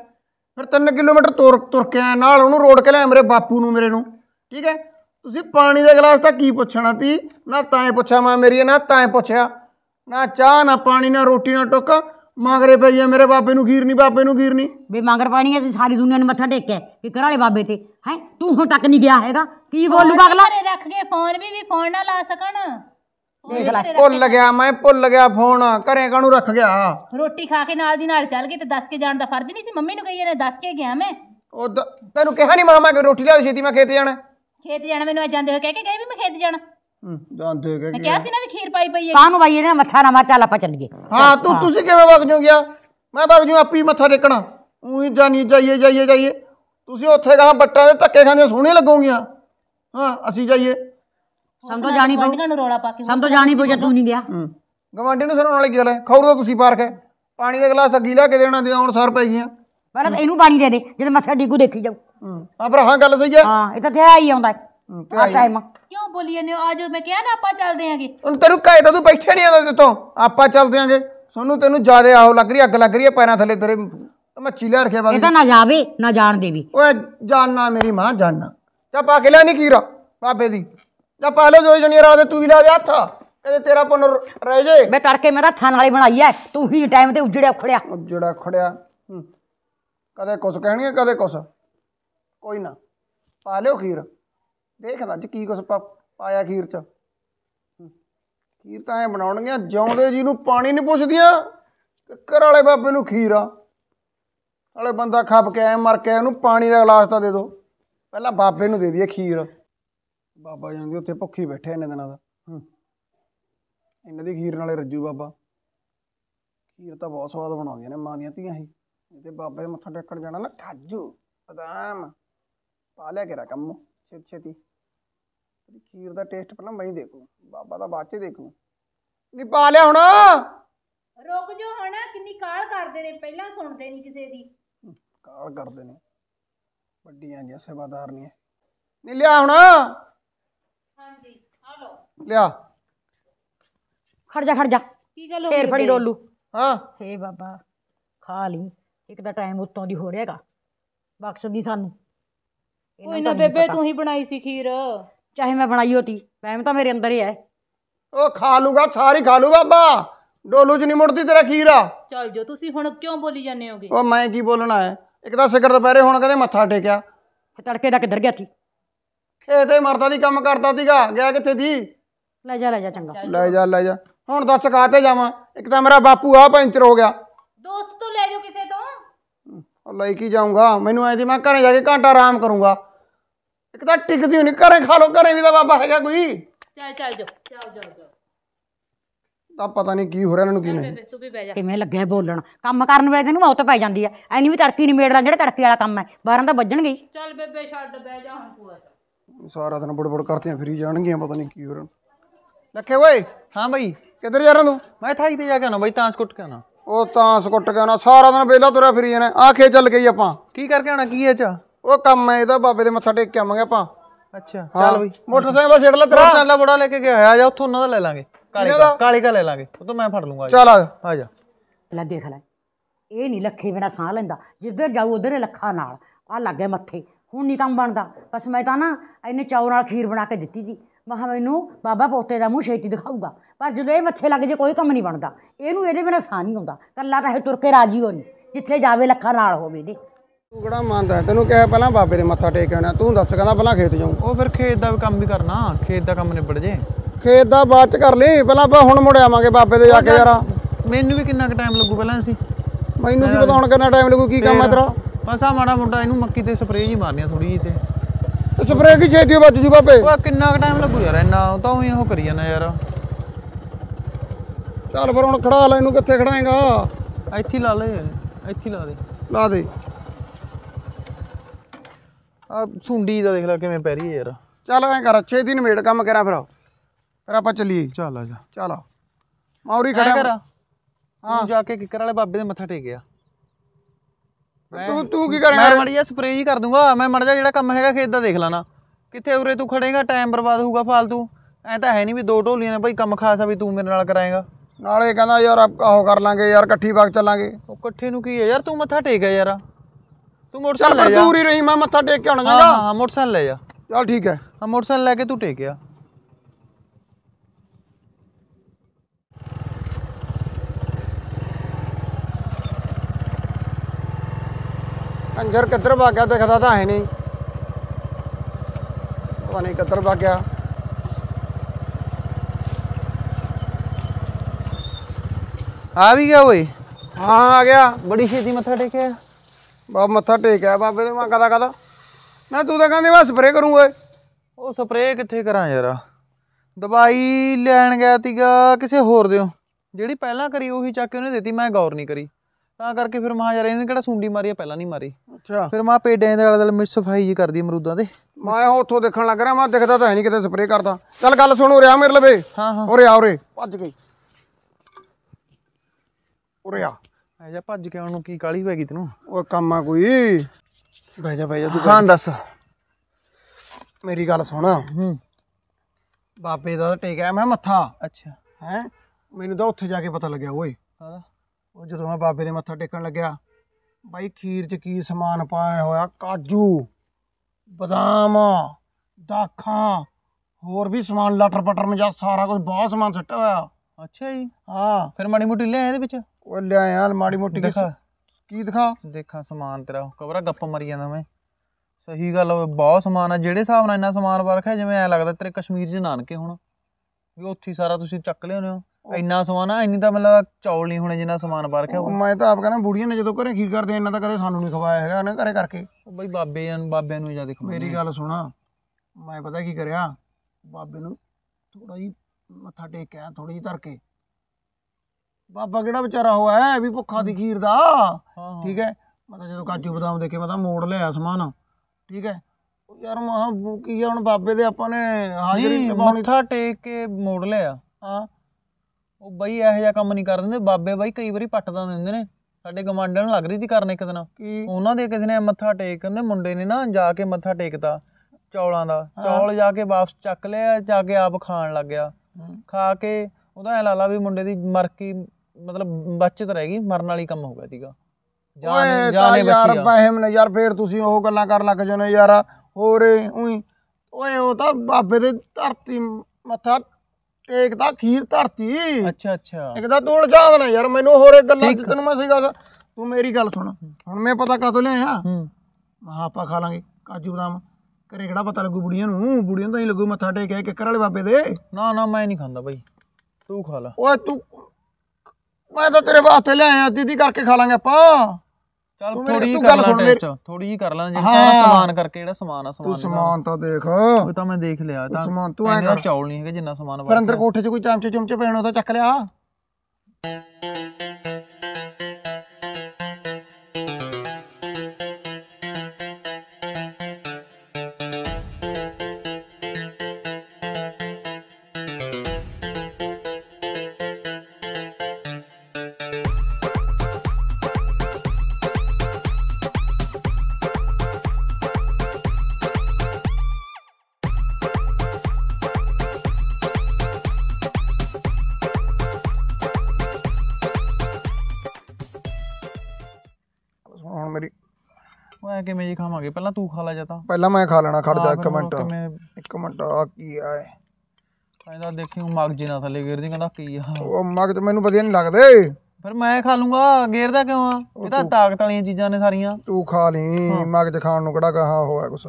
ਫਿਰ 3 ਕਿਲੋਮੀਟਰ ਤੁਰ ਤੁਰ ਕੇ ਆਇਆ ਨਾਲ ਉਹਨੂੰ ਰੋੜ ਕੇ ਲਿਆ ਮੇਰੇ ਬਾਪੂ ਨੂੰ ਮੇਰੇ ਨੂੰ ਠੀਕ ਹੈ ਤੁਸੀਂ ਪਾਣੀ ਦਾ ਗਲਾਸ ਤਾਂ ਕੀ ਪੁੱਛਣਾ ਤੀ ਨਾ ਤਾਂ ਪੁੱਛਿਆ ਮਾਂ ਮੇਰੀ ਨਾ ਤਾਂ ਪੁੱਛਿਆ ਨਾ ਚਾਹ ਨਾ ਪਾਣੀ ਨਾ ਰੋਟੀ ਨਾ ਟੋਕਾ ਮਗਰੇ ਪਈਆ ਮੇਰੇ ਬਾਬੇ ਨੂੰ ਖੀਰ ਨਹੀਂ ਬਾਬੇ ਨੂੰ ਖੀਰ ਨਹੀਂ ਵੇ ਮਾਗਰ ਪਾਣੀ ਐ ਸਾਰੀ ਦੁਨੀਆ ਨੂੰ ਮੱਥਾ ਟੇਕਿਆ ਕਿ ਕਰਾਲੇ ਬਾਬੇ ਤੇ ਹੈ ਤੂੰ ਹੁਣ ਤੱਕ ਨਹੀਂ ਗਿਆ ਹੈਗਾ ਕੀ ਬੋਲੂਗਾ ਅਗਲਾ ਘਰੇ ਰੱਖ ਕੇ ਫੋਨ ਵੀ ਵੀ ਫੋਨ ਨਾ ਲਾ ਸਕਣ ਦੇਖ ਲੈ ਭੁੱਲ ਗਿਆ ਮੈਂ ਭੁੱਲ ਗਿਆ ਫੋਨ ਘਰੇ ਕਣੂ ਰੱਖ ਗਿਆ ਰੋਟੀ ਖਾ ਕੇ ਨਾਲ ਦੀ ਨਾਲ ਚੱਲ ਗਈ ਤੇ ਦੱਸ ਕੇ ਜਾਣ ਦਾ ਫਰਜ਼ ਨਹੀਂ ਸੀ ਮੰਮੀ ਨੂੰ ਕਹੀਏ ਨੇ ਦੱਸ ਕੇ ਗਿਆ ਮੈਂ ਉਹ ਤੈਨੂੰ ਕਿਹਾ ਨਹੀਂ ਮਾਮਾ ਕਿ ਰੋਟੀ ਲਿਆ ਦੇ ਛੇਤੀ ਮੈਂ ਖੇਤ ਜਾਣਾ ਖੇਤ ਜਾਣਾ ਮੈਨੂੰ ਅੱਜ ਜਾਂਦੇ ਹੋਏ ਕਹਿ ਕੇ ਗਏ ਵੀ ਮੈਂ ਖੇਤ ਜਾਣਾ ਜਾਂਦੇ ਕਿ ਮੈਂ ਕਿਹਾ ਸੀ ਨਾ ਵੀ ਖੀਰ ਪਾਈ ਪਈ ਹੈ ਕਾਹਨੂੰ ਬਾਈ ਇਹਨੇ ਮੱਥਾ ਨਾ ਮਾਰ ਚੱਲ ਆਪਾਂ ਹਾਂ ਤੂੰ ਤੁਸੀਂ ਕਿਵੇਂ ਵਗ ਜੂ ਗਿਆ ਮੈਂ ਵਗ ਜੂ ਆਪੀ ਮੱਥਾ ਟੇਕਣਾ ਉਹੀ ਜਾਨੀ ਜਾਈਏ ਜਾਈਏ ਜਾਈਏ ਤੁਸੀਂ ਉੱਥੇ ਗਾਹ ਬੱਟਾਂ ਦੇ ਧੱਕੇ ਖਾਂਦੇ ਸੋਹਣੇ ਲੱਗੋਗੀਆਂ ਹਾਂ ਅਸੀਂ ਜਾਈਏ ਸੰਤੋ ਜਾਣੀ ਪਊ ਗਵਾਂਢੀਆਂ ਨੂੰ ਰੋਲਾ ਪਾ ਕੇ ਸੰਤੋ ਜਾਣੀ ਪਊ ਜਾਂ ਤੂੰ ਨਹੀਂ ਗਿਆ ਗਵਾਂਢੀ ਨੂੰ ਸੁਣਾਉਣ ਵਾਲੀ ਗੱਲ ਹੈ ਖੌਰ ਦਾ ਤੁਸੀਂ ਪਾਰਕ ਹੈ ਪਾਣੀ ਦਾ ਗਲਾਸ ਅੱਗੀ ਲੈ ਕੇ ਦੇਣਾ ਦੇ ਆਉਣ ਸਰ ਪੈ ਗਈਆਂ ਮਤਲਬ ਇਹਨੂੰ ਪਾਣੀ ਦੇ ਦੇ ਜਦ ਮੱਥਾ ਡੀਗੂ ਦੇਖੀ ਜਾਊ ਹਾਂ ਪਰ ਹਾਂ ਗੱਲ ਸਹੀ ਹੈ ਹਾਂ ਇਹ ਤਾਂ ਤੇ ਹੀ ਆਉਂਦਾ ਹੈ ਆ ਟਾਈਮ ਕਿਉਂ ਬੋਲੀ ਜਾਂਦੇ ਹੋ ਆਜੋ ਮੈਂ ਕਿਹਾ ਨਾ ਆਪਾਂ ਚੱਲਦੇ ਆਂਗੇ ਹੁਣ ਤੈਨੂੰ ਕਾਇ ਤਾਂ ਤੂੰ ਬੈਠੇ ਨਹੀਂ ਆਉਂਦਾ ਤੇਤੋਂ ਆਪਾਂ ਚੱਲਦੇ ਆਂਗੇ ਸੋਨੂੰ ਤੈਨੂੰ ਜਿਆਦਾ ਆਹੋ ਲੱਗ ਰਹੀ ਅੱਗ ਲੱਗ ਰਹੀ ਹੈ ਪੈਰਾਂ ਥੱਲੇ ਤੇਰੇ ਮੱਛੀ ਲਿਆ ਰੱਖਿਆ ਬਾਬਾ ਇਹ ਤਾਂ ਨਾ ਜਾਵੇ ਨਾ ਜਾਣ ਦੇਵੀ ਓਏ ਜਾਨਣਾ ਮੇਰੀ ਮਾਂ ਜਾਨਣਾ ਚਾ ਪਾ ਕੇ ਲੈ ਨਹੀਂ ਕੀਰਾ ਬਾਬੇ ਦੀ ਚਾ ਪਾ ਲੋ ਜੋਈ ਜਣੀ ਦੇ ਤੂੰ ਵੀ ਲਾ ਦੇ ਹੱਥ ਕਦੇ ਤੇਰਾ ਪੁੰਨ ਰਹਿ ਜੇ ਮੈਂ ਤੜਕੇ ਮੇਰਾ ਥਾਂ ਨਾਲੇ ਬਣਾਈ ਐ ਤੂੰ ਹੀ ਟਾਈਮ ਤੇ ਉਜੜਿਆ ਖੜਿਆ ਉਜੜਿਆ ਖੜਿਆ ਕਦੇ ਕੁਛ ਕਹਿਣਗੇ ਕਦੇ ਕੁਛ ਕੋਈ ਨਾ ਪਾ ਲਿਓ ਖੀਰ ਦੇਖ ਲੈ ਅੱਜ ਕੀ ਕੁਛ ਪਾਇਆ ਖੀਰ ਚ ਖੀਰ ਤਾਂ ਐ ਬਣਾਉਣਗੇ ਜਿਉਂਦੇ ਜੀ ਨੂੰ ਪਾਣੀ ਨਹੀਂ ਪੁੱਛਦੀਆਂ ਘਰ ਵਾਲੇ ਬਾਬੇ ਨੂੰ ਖੀਰ ਆ ਵਾਲੇ ਬੰਦਾ ਖੱਪ ਕੇ ਐ ਮਰ ਕੇ ਉਹਨੂੰ ਪਾਣੀ ਦਾ ਗਲਾਸ ਤਾਂ ਦੇ ਦੋ ਪਹਿਲਾਂ ਬਾਬੇ ਨੂੰ ਦੇ ਦਈਏ ਖੀਰ ਬਾਬਾ ਜੀ ਉੱਥੇ ਭੁੱਖੀ ਬੈਠੇ ਇੰਨੇ ਦਿਨਾਂ ਦਾ ਇਹਨਾਂ ਦੀ ਖੀਰ ਨਾਲੇ ਰੱਜੂ ਬਾਬਾ ਖੀਰ ਤਾਂ ਬਹੁਤ ਸਵਾਦ ਬਣਾਉਂਦੀਆਂ ਨੇ ਮਾਂ ਦੀਆਂ ਧੀਆਂ ਹੀ ਤੇ ਬਾਬੇ ਦੇ ਮੱਥਾ ਟੇਕਣ ਜਾਣਾ ਨਾ ਖਾਜੂ ਬਦਾਮ ਪਾ ਲਿਆ ਕੇ ਕੰਮ ਛੇਤੀ ਛੇਤੀ ਤੇਰੀ ਖੀਰ ਦਾ ਟੇਸਟ ਪਹਿਲਾਂ ਮੈਂ ਹੀ ਦੇਖੂ ਬਾਬਾ ਦਾ ਬਾਅਦ ਚ ਦੇਖੂ ਨਹੀਂ ਪਾ ਲਿਆ ਹੁਣ ਰੁਕ ਜੋ ਹੁਣ ਕਿੰਨੀ ਕਾਲ ਕਰਦੇ ਨੇ ਪਹਿਲਾਂ ਸੁਣਦੇ ਨਹੀਂ ਕਿਸੇ ਦੀ ਕਾਲ ਕਰਦੇ ਨੇ ਵੱਡੀਆਂ ਜਿਹਾ ਸੇਵਾਦਾਰ ਨਹੀਂ ਨਹੀਂ ਲਿਆ ਹੁਣ ਹਾਂਜੀ ਆ ਲੋ ਲਿਆ ਖੜ ਜਾ ਖੜ ਜਾ ਕੀ ਗੱਲ ਹੋ ਫੇਰ ਫੜੀ ਡੋਲੂ ਹਾਂ ਹੇ ਬਾਬਾ ਖਾ ਲਈ ਇੱਕ ਦਾ ਟਾਈਮ ਉੱਤੋਂ ਦੀ ਹੋ ਰਿਹਾਗਾ ਬਖਸ਼ ਦੀ ਸਾਨੂੰ ਕੋਈ ਨਾ ਬੇਬੇ ਤੂੰ ਹੀ ਬਣਾਈ ਸੀ ਖੀਰ ਚਾਹੇ ਮੈਂ ਬਣਾਈ ਹੋਤੀ ਵਹਿਮ ਤਾਂ ਮੇਰੇ ਅੰਦਰ ਹੀ ਹੈ ਉਹ ਖਾ ਲੂਗਾ ਸਾਰੀ ਖਾ ਲੂ ਬਾਬਾ ਡੋਲੂ ਚ ਨਹੀਂ ਮੁੜਦੀ ਤੇਰਾ ਖੀਰਾ ਚੱਲ ਜੋ ਤੁਸੀਂ ਹੁਣ ਕਿਉਂ ਬੋਲੀ ਜਾਂਦੇ ਹੋਗੇ ਉਹ ਮੈਂ ਕੀ ਬੋਲਣਾ ਹੈ ਇੱਕ ਤਾਂ ਸਿਕਰ ਦੁਪਹਿਰੇ ਹੁਣ ਕਦੇ ਮੱਥਾ ਟੇਕਿਆ ਤੜਕੇ ਦਾ ਕਿੱਧਰ ਗਿਆ ਸੀ ਖੇਤੇ ਮਰਦਾ ਦੀ ਕੰਮ ਕਰਦਾ ਸੀਗਾ ਗਿਆ ਕਿੱਥੇ ਦੀ ਲੈ ਜਾ ਲੈ ਜਾ ਚੰਗਾ ਲੈ ਜਾ ਲੈ ਜਾ ਹੁਣ ਦੱਸ ਤੇ ਜਾਵਾਂ ਇੱਕ ਤਾਂ ਮੇਰਾ ਬਾਪੂ ਆ ਪੈਂਚਰ ਹੋ ਗਿਆ ਦੋਸਤ ਤੋਂ ਲੈ ਜਾਓ ਕਿਸੇ ਤੋਂ ਉਹ ਲੈ ਕੇ ਜਾਊਂਗਾ ਮੈਨੂੰ ਐਂ ਦੀ ਮੈਂ ਘਰੇ ਜਾ ਕੇ ਘੰਟਾ ਆਰਾਮ ਕਰੂੰਗਾ ਇੱਕ ਤਾਂ ਟਿਕਦੀ ਹੋਣੀ ਘਰੇ ਖਾ ਲੋ ਘਰੇ ਵੀ ਤਾਂ ਬਾਬਾ ਹੈਗਾ ਕੋਈ ਚੱਲ ਚੱਲ ਜਾ ਚੱਲ ਜਾ ਤਾਂ ਪਤਾ ਨਹੀਂ ਕੀ ਹੋ ਰਿਹਾ ਇਹਨਾਂ ਨੂੰ ਕੀ ਨਹੀਂ ਤੂੰ ਵੀ ਬਹਿ ਜਾ ਕਿਵੇਂ ਲੱਗਿਆ ਬੋਲਣ ਕੰਮ ਕਰਨ ਵੇਲੇ ਤੈਨੂੰ ਮੌਤ ਪੈ ਜਾਂਦੀ ਐ ਐਨੀ ਵੀ ਤੜਕੀ ਨਹੀਂ ਮੇੜਦਾ ਜਿਹੜਾ ਤੜਕੀ ਵਾਲਾ ਕੰਮ ਐ 12 ਤਾਂ ਵੱਜਣ ਗਈ ਚੱਲ ਬੇਬੇ ਛੱਡ ਬਹਿ ਜਾ ਹੁਣ ਪੂਆ ਸਾਰਾ ਦਿਨ ਬੜਬੜ ਕਰਤੀਆਂ ਫਿਰੀ ਜਾਣਗੀਆਂ ਪਤਾ ਨਹੀਂ ਕੀ ਹੋ ਰਿਹਾ ਲੱਖੇ ਓਏ ਹਾਂ ਬਈ ਕਿੱਧਰ ਜਾ ਰਹੇ ਤੂੰ ਮੈਂ ਥਾਈ ਤੇ ਜਾ ਕੇ ਆਣਾ ਬਈ ਤਾਂ ਸਕੁੱਟ ਕੇ ਆਣਾ ਉਹ ਤਾਂ ਸਕੁੱਟ ਕੇ ਆਣਾ ਸਾਰਾ ਦਿਨ ਬੇਲਾ ਤੁਰਿਆ ਫਿਰੀ ਜਾਣਾ ਆਖੇ ਚੱਲ ਗਈ ਆਪਾਂ ਕੀ ਕਰਕੇ ਆਣਾ ਕੀ ਐ ਚਾ ਉਹ ਕੰਮ ਐ ਇਹਦਾ ਬਾਬੇ ਦੇ ਮੱਥਾ ਟੇਕ ਕੇ ਆਵਾਂਗੇ ਆਪਾਂ ਅੱਛਾ ਚੱਲ ਬਈ ਮੋਟਰਸਾਈਕਲ ਦਾ ਛੇੜ ਲੈ ਤੇਰਾ ਮੋਟਰਸਾਈਕਲ ਦਾ ਬੜਾ ਲੈ ਕੇ ਗਿਆ ਆ ਜਾ ਉੱਥੋਂ ਉਹਨਾਂ ਦਾ ਲੈ ਲਾਂਗੇ ਕਾਲੀ ਦਾ ਕਾਲੀ ਦਾ ਲੈ ਲਾਂਗੇ ਉਹ ਤੋਂ ਮੈਂ ਫੜ ਲੂੰਗਾ ਚੱਲ ਆ ਆ ਜਾ ਲੈ ਦੇਖ ਲੈ ਇਹ ਨਹੀਂ ਲੱਖੇ ਬਿਨਾ ਸਾਹ ਲੈਂਦਾ ਜਿੱਧਰ ਜਾਊ ਉਧਰ ਲੱਖਾ ਨਾਲ ਆ ਲੱਗੇ ਮੱਥੇ ਹੁਣ ਨਹੀਂ ਕੰਮ ਬਣਦਾ ਬਸ ਮੈਂ ਤਾਂ ਨਾ ਇਹਨੇ ਚਾਉ ਨਾਲ ਖੀਰ ਬਣਾ ਕੇ ਦਿੱਤੀ ਦੀ ਮਹਾ ਮੈਨੂੰ ਬਾਬਾ ਪੋਤੇ ਦਾ ਮੂੰਹ ਛੇਤੀ ਦਿਖਾਊਗਾ ਪਰ ਜਦੋਂ ਇਹ ਮੱਥੇ ਲੱਗ ਜੇ ਕੋਈ ਕੰਮ ਨਹੀਂ ਬਣਦਾ ਇਹਨੂੰ ਇਹਦੇ ਬਿਨਾ ਸਾਹ ਨਹੀਂ ਆਉਂਦਾ ਕੱਲਾ ਤਾਂ ਇਹ ਤੁਰ ਕੇ ਰਾਜੀ ਹੋ ਨਹੀਂ ਜਿੱਥੇ ਜਾਵੇ ਲੱਖਾ ਨਾਲ ਹੋਵੇ ਦੇ ਤੂੰ ਕਿਹੜਾ ਮੰਨਦਾ ਤੈਨੂੰ ਕਿਹਾ ਪਹਿਲਾਂ ਬਾਬੇ ਦੇ ਮੱਥਾ ਟੇਕ ਆਉਣਾ ਤੂੰ ਦੱਸ ਕਹਿੰਦਾ ਪਹਿਲਾਂ ਖੇਤ ਜਾਉਂ ਉਹ ਫਿਰ ਖੇਤ ਦਾ ਵੀ ਕੰਮ ਵੀ ਕਰਨਾ ਖੇਤ ਦਾ ਕੰਮ ਨਿਬੜ ਜੇ ਖੇਤ ਦਾ ਬਾਅਦ ਚ ਕਰ ਲਈ ਪਹਿਲਾਂ ਆਪਾਂ ਹੁਣ ਮੁੜ ਆਵਾਂਗੇ ਬਾਬੇ ਦੇ ਜਾ ਕੇ ਯਾਰਾ ਮੈਨੂੰ ਵੀ ਕਿੰਨਾ ਕੁ ਟਾਈਮ ਲੱਗੂ ਪਹਿਲਾਂ ਅਸੀਂ ਮੈਨੂੰ ਵੀ ਪਤਾ ਹੁਣ ਕਿੰਨਾ ਟਾਈਮ ਲੱਗੂ ਕੀ ਕੰਮ ਹੈ ਤੇਰਾ ਬਸ ਆ ਮਾੜਾ ਮੋਟਾ ਇਹਨੂੰ ਮੱਕੀ ਤੇ ਸਪਰੇਅ ਜੀ ਮਾਰਨੀ ਆ ਥੋੜੀ ਜੀ ਤੇ ਸਪਰੇਅ ਕੀ ਛੇਤੀ ਵੱਜ ਜੂ ਬਾਬੇ ਉਹ ਕਿੰਨਾ ਕੁ ਟਾਈਮ ਲੱਗੂ ਯਾਰ ਇੰਨਾ ਤਾਂ ਉਹੀ ਉਹ ਕਰੀ ਜਾਂਦਾ ਯਾਰ ਚੱਲ ਫਿਰ ਹੁਣ ਖੜਾ ਲੈ ਇਹਨੂੰ ਕਿੱਥੇ ਖੜਾਏਗਾ ਇੱਥੇ ਲਾ ਲੈ ਇੱਥੇ ਲਾ ਦੇ ਲਾ ਦੇ ਆ ਸੁੰਡੀ ਦਾ ਦੇਖ ਲੈ ਕਿਵੇਂ ਪੈ ਰਹੀ ਯਾਰ ਚੱਲ ਐ ਕਰ 6 ਦਿਨ ਮੇੜ ਕੰਮ ਕਰਾਂ ਫਿਰ ਫਿਰ ਆਪਾਂ ਚੱਲੀਏ ਚੱਲ ਆ ਜਾ ਚੱਲ ਆ ਮੌਰੀ ਖੜਾ ਕਰ ਹਾਂ ਜਾ ਕੇ ਕਿਕਰ ਵਾਲੇ ਬਾਬੇ ਦੇ ਮੱਥਾ ਟੇਕਿਆ ਤੂੰ ਤੂੰ ਕੀ ਕਰੇਂਗਾ ਮੈਂ ਮੜੀਆ ਸਪਰੇਅ ਹੀ ਕਰ ਦੂੰਗਾ ਮੈਂ ਮੜ ਜਾ ਜਿਹੜਾ ਕੰਮ ਹੈਗਾ ਖੇਤ ਦਾ ਦੇਖ ਲੈਣਾ ਕਿੱਥੇ ਉਰੇ ਤੂੰ ਖੜੇਗਾ ਟਾਈਮ ਬਰਬਾਦ ਹੋਊਗਾ ਫालतू ਐ ਤਾਂ ਹੈ ਨਹੀਂ ਵੀ ਦੋ ਢੋਲੀਆਂ ਨੇ ਭਾਈ ਕੰਮ ਖਾਸਾ ਵੀ ਤੂੰ ਮੇਰੇ ਨਾਲ ਕਰਾਏਗਾ ਨਾਲੇ ਕਹਿੰਦਾ ਯਾਰ ਆਹ ਉਹ ਕਰ ਲਾਂਗੇ ਯਾਰ ਇਕੱਠੀ ਵਗ ਚੱਲਾਂਗੇ ਉਹ ਇਕੱਠੇ ਨੂੰ ਕੀ ਹੈ ਯਾਰ ਤੂੰ ਮੱਥਾ ਟੇਕਿਆ ਯਾਰ ਤੂੰ ਮੋਟਰਸਾਈਕਲ ਲੈ ਜਾ ਦੂਰ ਹੀ ਰਹੀ ਮੈਂ ਮੱਥਾ ਟੇਕ ਕੇ ਆਣਾ ਹਾਂ ਹਾਂ ਮੋਟਰਸਾਈਕਲ ਲੈ ਜਾ ਚਲ ਠੀਕ ਹੈ ਹਾਂ ਮੋਟਰਸਾਈਕਲ ਲੈ ਕੇ ਤੂੰ ਟੇਕਿਆ ਅੰਜਰ ਕਿੱਧਰ ਗਿਆ ਦਿਖਦਾ ਤਾਂ ਹੈ ਨਹੀਂ ਪਤਾ ਨਹੀਂ ਕਿੱਧਰ ਗਿਆ ਆ ਵੀ ਗਿਆ ਓਏ ਹਾਂ ਆ ਗਿਆ ਬੜੀ ਛੇਤੀ ਮੱਥਾ ਟੇਕਿਆ ਬਾ ਮੱਥਾ ਟੇਕਿਆ ਬਾਬੇ ਦੇ ਮਾਂ ਕਦਾ ਕਦਾ ਮੈਂ ਤੂੰ ਤਾਂ ਕਹਿੰਦੇ ਵਾ ਸਪਰੇ ਕਰੂੰਗਾ ਉਹ ਸਪਰੇ ਕਿੱਥੇ ਕਰਾਂ ਯਾਰ ਦਵਾਈ ਲੈਣ ਗਿਆ ਤੀਗਾ ਕਿਸੇ ਹੋਰ ਦਿਓ ਜਿਹੜੀ ਪਹਿਲਾਂ ਕਰੀ ਉਹੀ ਚੱਕ ਕੇ ਉਹਨੇ ਦਿੱਤੀ ਮੈਂ ਗੌਰ ਨਹੀਂ ਕਰੀ ਤਾਂ ਕਰਕੇ ਫਿਰ ਮਾਂ ਯਾਰ ਇਹਨੇ ਕਿਹੜਾ ਸੁੰਡੀ ਮਾਰੀ ਪਹਿਲਾਂ ਨਹੀਂ ਮਾਰੀ ਅੱਛਾ ਫਿਰ ਮਾ ਪੇਡਿਆਂ ਦੇ ਨਾਲ ਮਿਸ ਸਫਾਈ ਜੀ ਕਰਦੀ ਅਮਰੂਦਾਂ ਦੇ ਮੈਂ ਉੱਥੋਂ ਦੇਖਣ ਲੱਗ ਰਿਹਾ ਮੈਂ ਦਿਖਦਾ ਤਾਂ ਹੈ ਨਹੀਂ ਕਿਤੇ ਸਪਰੇ ਕਰਦਾ ਚੱਲ ਗੱਲ ਸੁਣ ਉਰੇ ਆ ਮੇਰੇ ਲਵੇ ਹਾਂ ਹਾਂ ਉਰੇ ਆ ਉਰੇ ਭੱਜ ਗਈ ਉਰੇ ਆ ਐ ਜਾ ਭੱਜ ਕੇ ਆਉਣ ਨੂੰ ਕੀ ਕਾਲੀ ਪੈ ਗਈ ਤੈਨੂੰ ਉਹ ਕੰਮ ਆ ਕੋਈ ਬਹਿ ਜਾ ਬਹਿ ਜਾ ਤੂੰ ਹਾਂ ਦੱਸ ਮੇਰੀ ਗੱਲ ਸੁਣ ਹੂੰ ਬਾਬੇ ਦਾ ਟੇਕਿਆ ਮੈਂ ਮੱਥਾ ਅੱਛਾ ਹੈ ਮੈਨੂੰ ਤਾਂ ਉੱਥੇ ਜਾ ਕੇ ਪਤਾ ਲੱਗਿਆ ਓਏ ਉਹ ਜਦੋਂ ਮੈਂ ਬਾਬੇ ਦੇ ਮੱਥਾ ਟੇਕਣ ਲੱਗਿਆ ਬਾਈ ਖੀਰ 'ਚ ਕੀ ਸਮਾਨ ਪਾਇਆ ਹੋਇਆ ਕਾਜੂ ਬਦਾਮ ਦਾਖਾਂ ਹੋਰ ਵੀ ਸਮਾਨ ਲਟਰ ਪਟਰ ਮਜਾ ਸਾਰਾ ਕੁਝ ਬਹੁਤ ਸਮਾਨ ਸੱਟਿਆ ਹੋਇਆ ਅੱਛਾ ਜੀ ਹਾਂ ਫਿਰ ਮਣੀ ਮੁਟੀ ਲੈ ਇਹਦੇ ਵਿੱਚ ਓਏ ਲਿਆ ਯਾਰ ਮਾੜੀ ਮੋਟੀ ਕੀ- ਦਿਖਾ। ਕੀ ਦਿਖਾ ਦੇਖਾਂ ਸਮਾਨ ਤੇਰਾ ਕਬਰਾ ਗੱਪ ਮਰੀ ਜਾਂਦਾ ਮੈਂ ਸਹੀ ਗੱਲ ਓਏ ਬਹੁਤ ਸਮਾਨ ਆ ਜਿਹੜੇ ਹਿਸਾਬ ਨਾਲ ਇੰਨਾ ਸਮਾਨ ਵਰਖਿਆ ਜਿਵੇਂ ਐ ਲੱਗਦਾ ਤੇਰੇ ਕਸ਼ਮੀਰ 'ਚ ਨਾਨਕੇ ਹੁਣ ਵੀ ਉੱਥੇ ਸਾਰਾ ਤੁਸੀਂ ਚੱਕ ਲਿਆਉਂਦੇ ਹੋ ਇੰਨਾ ਸਮਾਨ ਆ ਇੰਨੀ ਤਾਂ ਮੈਨੂੰ ਲੱਗਦਾ ਚੌਲ ਨਹੀਂ ਹੋਣੇ ਜਿੰਨਾ ਸਮਾਨ ਵਰਖਿਆ ਮੈਂ ਤਾਂ ਆਪ ਕਹਿੰਦਾ ਬੁੜੀਆਂ ਨੇ ਜਦੋਂ ਘਰੇ ਖੀਰ ਕਰਦੇ ਇੰਨਾ ਤਾਂ ਕਦੇ ਸਾਨੂੰ ਨਹੀਂ ਖਵਾਇਆ ਹੈਗਾ ਨਾ ਘਰੇ ਕਰਕੇ ਬਈ ਬਾਬੇ ਜਾਂ ਬਾਬਿਆਂ ਨੂੰ ਜਿਆਦਾ ਖਵਾਉਂਦੇ ਮੇਰੀ ਗੱਲ ਸੁਣਾ ਮੈਂ ਪਤਾ ਕੀ ਕਰਿਆ ਬਾਬੇ ਨੂੰ ਥੋੜਾ ਜੀ ਮੱਥਾ ਟੇਕਿਆ ਥੋੜੀ ਜੀ ਧਰ ਕੇ ਬਾਬਾ ਕਿਹੜਾ ਵਿਚਾਰਾ ਹੋਇਆ ਐ ਵੀ ਭੁੱਖਾ ਦੀ ਖੀਰ ਦਾ ਠੀਕ ਐ ਮੈਂ ਜਦੋਂ ਕਾਜੂ ਬਦਾਮ ਦੇਖੇ ਮੈਂ ਤਾਂ ਮੋੜ ਲਿਆ ਸਮਾਨ ਠੀਕ ਉਹ ਯਾਰ ਮਹਾ ਕੀ ਆ ਹੁਣ ਬਾਬੇ ਦੇ ਆਪਾਂ ਨੇ ਹਾਜ਼ਰੀ ਨਿਭਾਉਣੀ ਮੱਥਾ ਟੇਕ ਕੇ ਮੋੜ ਲਿਆ ਹਾਂ ਉਹ ਬਈ ਇਹੋ ਜਿਹਾ ਕੰਮ ਨਹੀਂ ਕਰ ਦਿੰਦੇ ਬਾਬੇ ਬਾਈ ਕਈ ਵਾਰੀ ਪੱਟ ਦਾ ਦਿੰਦੇ ਨੇ ਸਾਡੇ ਗਮਾਂਡਣ ਲੱਗ ਰਹੀ ਸੀ ਕਰਨ ਇੱਕ ਦਿਨ ਉਹਨਾਂ ਦੇ ਕਿਸੇ ਨੇ ਮੱਥਾ ਟੇਕ ਕਹਿੰਦੇ ਮੁੰਡੇ ਨੇ ਨਾ ਜਾ ਕੇ ਮੱਥਾ ਟੇਕਤਾ ਚੌਲਾਂ ਦਾ ਚੌਲ ਜਾ ਕੇ ਵਾਪਸ ਚੱਕ ਲਿਆ ਜਾ ਕੇ ਆਪ ਖਾਣ ਲੱਗ ਗਿਆ ਖਾ ਕੇ ਉਹਦਾ ਐ ਲਾਲਾ ਵੀ ਮੁੰਡੇ ਦੀ ਮਰਕੀ ਮਤਲਬ ਬਚਤ ਰਹਿ ਗਈ ਮਰਨ ਵਾਲੀ ਕੰਮ ਹੋ ਗਿਆ ਸੀਗਾ ਜਾਨ ਜਾਨ ਬਚੀ ਯਾਰ ਬਹਿਮ ਨੇ ਯਾਰ ਫੇਰ ਤੁਸੀਂ ਉਹ ਗੱਲਾਂ ਕਰਨ ਲੱਗ ਜਾਂਦੇ ਨੇ ਯਾਰ ਹੋਰੇ ਉਈ ਓਏ ਉਹ ਤਾਂ ਬਾਬੇ ਦੇ ਧਰਤੀ ਮੱਥਾ ਇੱਕ ਤਾਂ ਖੀਰ ਧਰਤੀ ਅੱਛਾ ਅੱਛਾ ਇੱਕ ਤਾਂ ਤੂੰ ਲਗਾ ਦੇਣਾ ਯਾਰ ਮੈਨੂੰ ਹੋਰ ਗੱਲਾਂ ਗੱਲਾਂ ਤੈਨੂੰ ਮੈਂ ਸੀਗਾ ਤੂੰ ਮੇਰੀ ਗੱਲ ਸੁਣ ਹੁਣ ਮੈਂ ਪਤਾ ਕਾਤੋਂ ਲਿਆ ਲਿਆਇਆ ਮਹਾ ਆਪਾਂ ਖਾ ਲਾਂਗੇ ਕਾਜੂ ਬਦਾਮ ਘਰੇ ਕਿਹੜਾ ਪਤਾ ਲੱਗੂ ਬੁੜੀਆਂ ਨੂੰ ਬੁੜੀਆਂ ਤਾਂ ਹੀ ਲੱਗੂ ਮੱਥਾ ਕੇ ਕਿੱਕਰ ਵਾਲੇ ਬਾਬੇ ਦੇ ਨਾ ਨਾ ਮੈਂ ਨਹੀਂ ਖਾਂਦਾ ਬਾਈ ਤੂੰ ਖਾ ਲੈ ਓਏ ਤੂੰ ਮੈਂ ਤਾਂ ਤੇਰੇ ਵਾਸਤੇ ਲਿਆਇਆ ਦੀਦੀ ਕਰਕੇ ਖਾ ਲਾਂਗੇ ਆਪਾਂ ਚੱਲ ਥੋੜੀ ਤੂੰ ਗੱਲ ਸੁਣ ਮੇਰੀ ਥੋੜੀ ਜੀ ਕਰ ਲਾਂ ਜੇ ਹਾਂ। ਸਮਾਨ ਕਰਕੇ ਜਿਹੜਾ ਸਮਾਨ ਆ ਸਮਾਨ ਤੂੰ ਸਮਾਨ ਤਾਂ ਦੇਖ ਉਹ ਤਾਂ ਮੈਂ ਦੇਖ ਲਿਆ ਤਾਂ ਸਮਾਨ ਤੂੰ ਐਂ ਕਰ। ਚੌਲ ਨਹੀਂ ਹੈਗੇ ਜਿੰਨਾ ਸਮਾਨ ਫਿਰ ਅੰਦਰ ਕੋਠੇ 'ਚ ਕੋਈ ਚਮਚੇ ਚਮਚੇ ਪੈਣੋਂ ਤਾਂ ਚੱਕ ਲਿਆ ਖਾ ਲੈ ਜਾ ਤਾਂ ਪਹਿਲਾਂ ਮੈਂ ਖਾ ਲੈਣਾ ਖੜ ਜਾ ਇੱਕ ਮਿੰਟ ਇੱਕ ਮਿੰਟ ਆ ਕੀ ਆ ਇਹ ਦੇਖੀ ਉਹ ਮਗਜ ਨਾ ਥੱਲੇ ਗਿਰ ਦੀ ਕਹਿੰਦਾ ਕੀ ਆ ਉਹ ਮਗਜ ਮੈਨੂੰ ਵਧੀਆ ਨਹੀਂ ਲੱਗਦੇ ਫਿਰ ਮੈਂ ਖਾ ਲੂੰਗਾ ਗੇਰਦਾ ਕਿਉਂ ਆ ਇਹ ਤਾਂ ਤਾਕਤ ਵਾਲੀਆਂ ਚੀਜ਼ਾਂ ਨੇ ਸਾਰੀਆਂ ਤੂੰ ਖਾ ਲਈ ਮਗਜ ਖਾਣ ਨੂੰ ਕਿਹੜਾ ਕਹਾ ਹੋਇਆ ਕੁਛ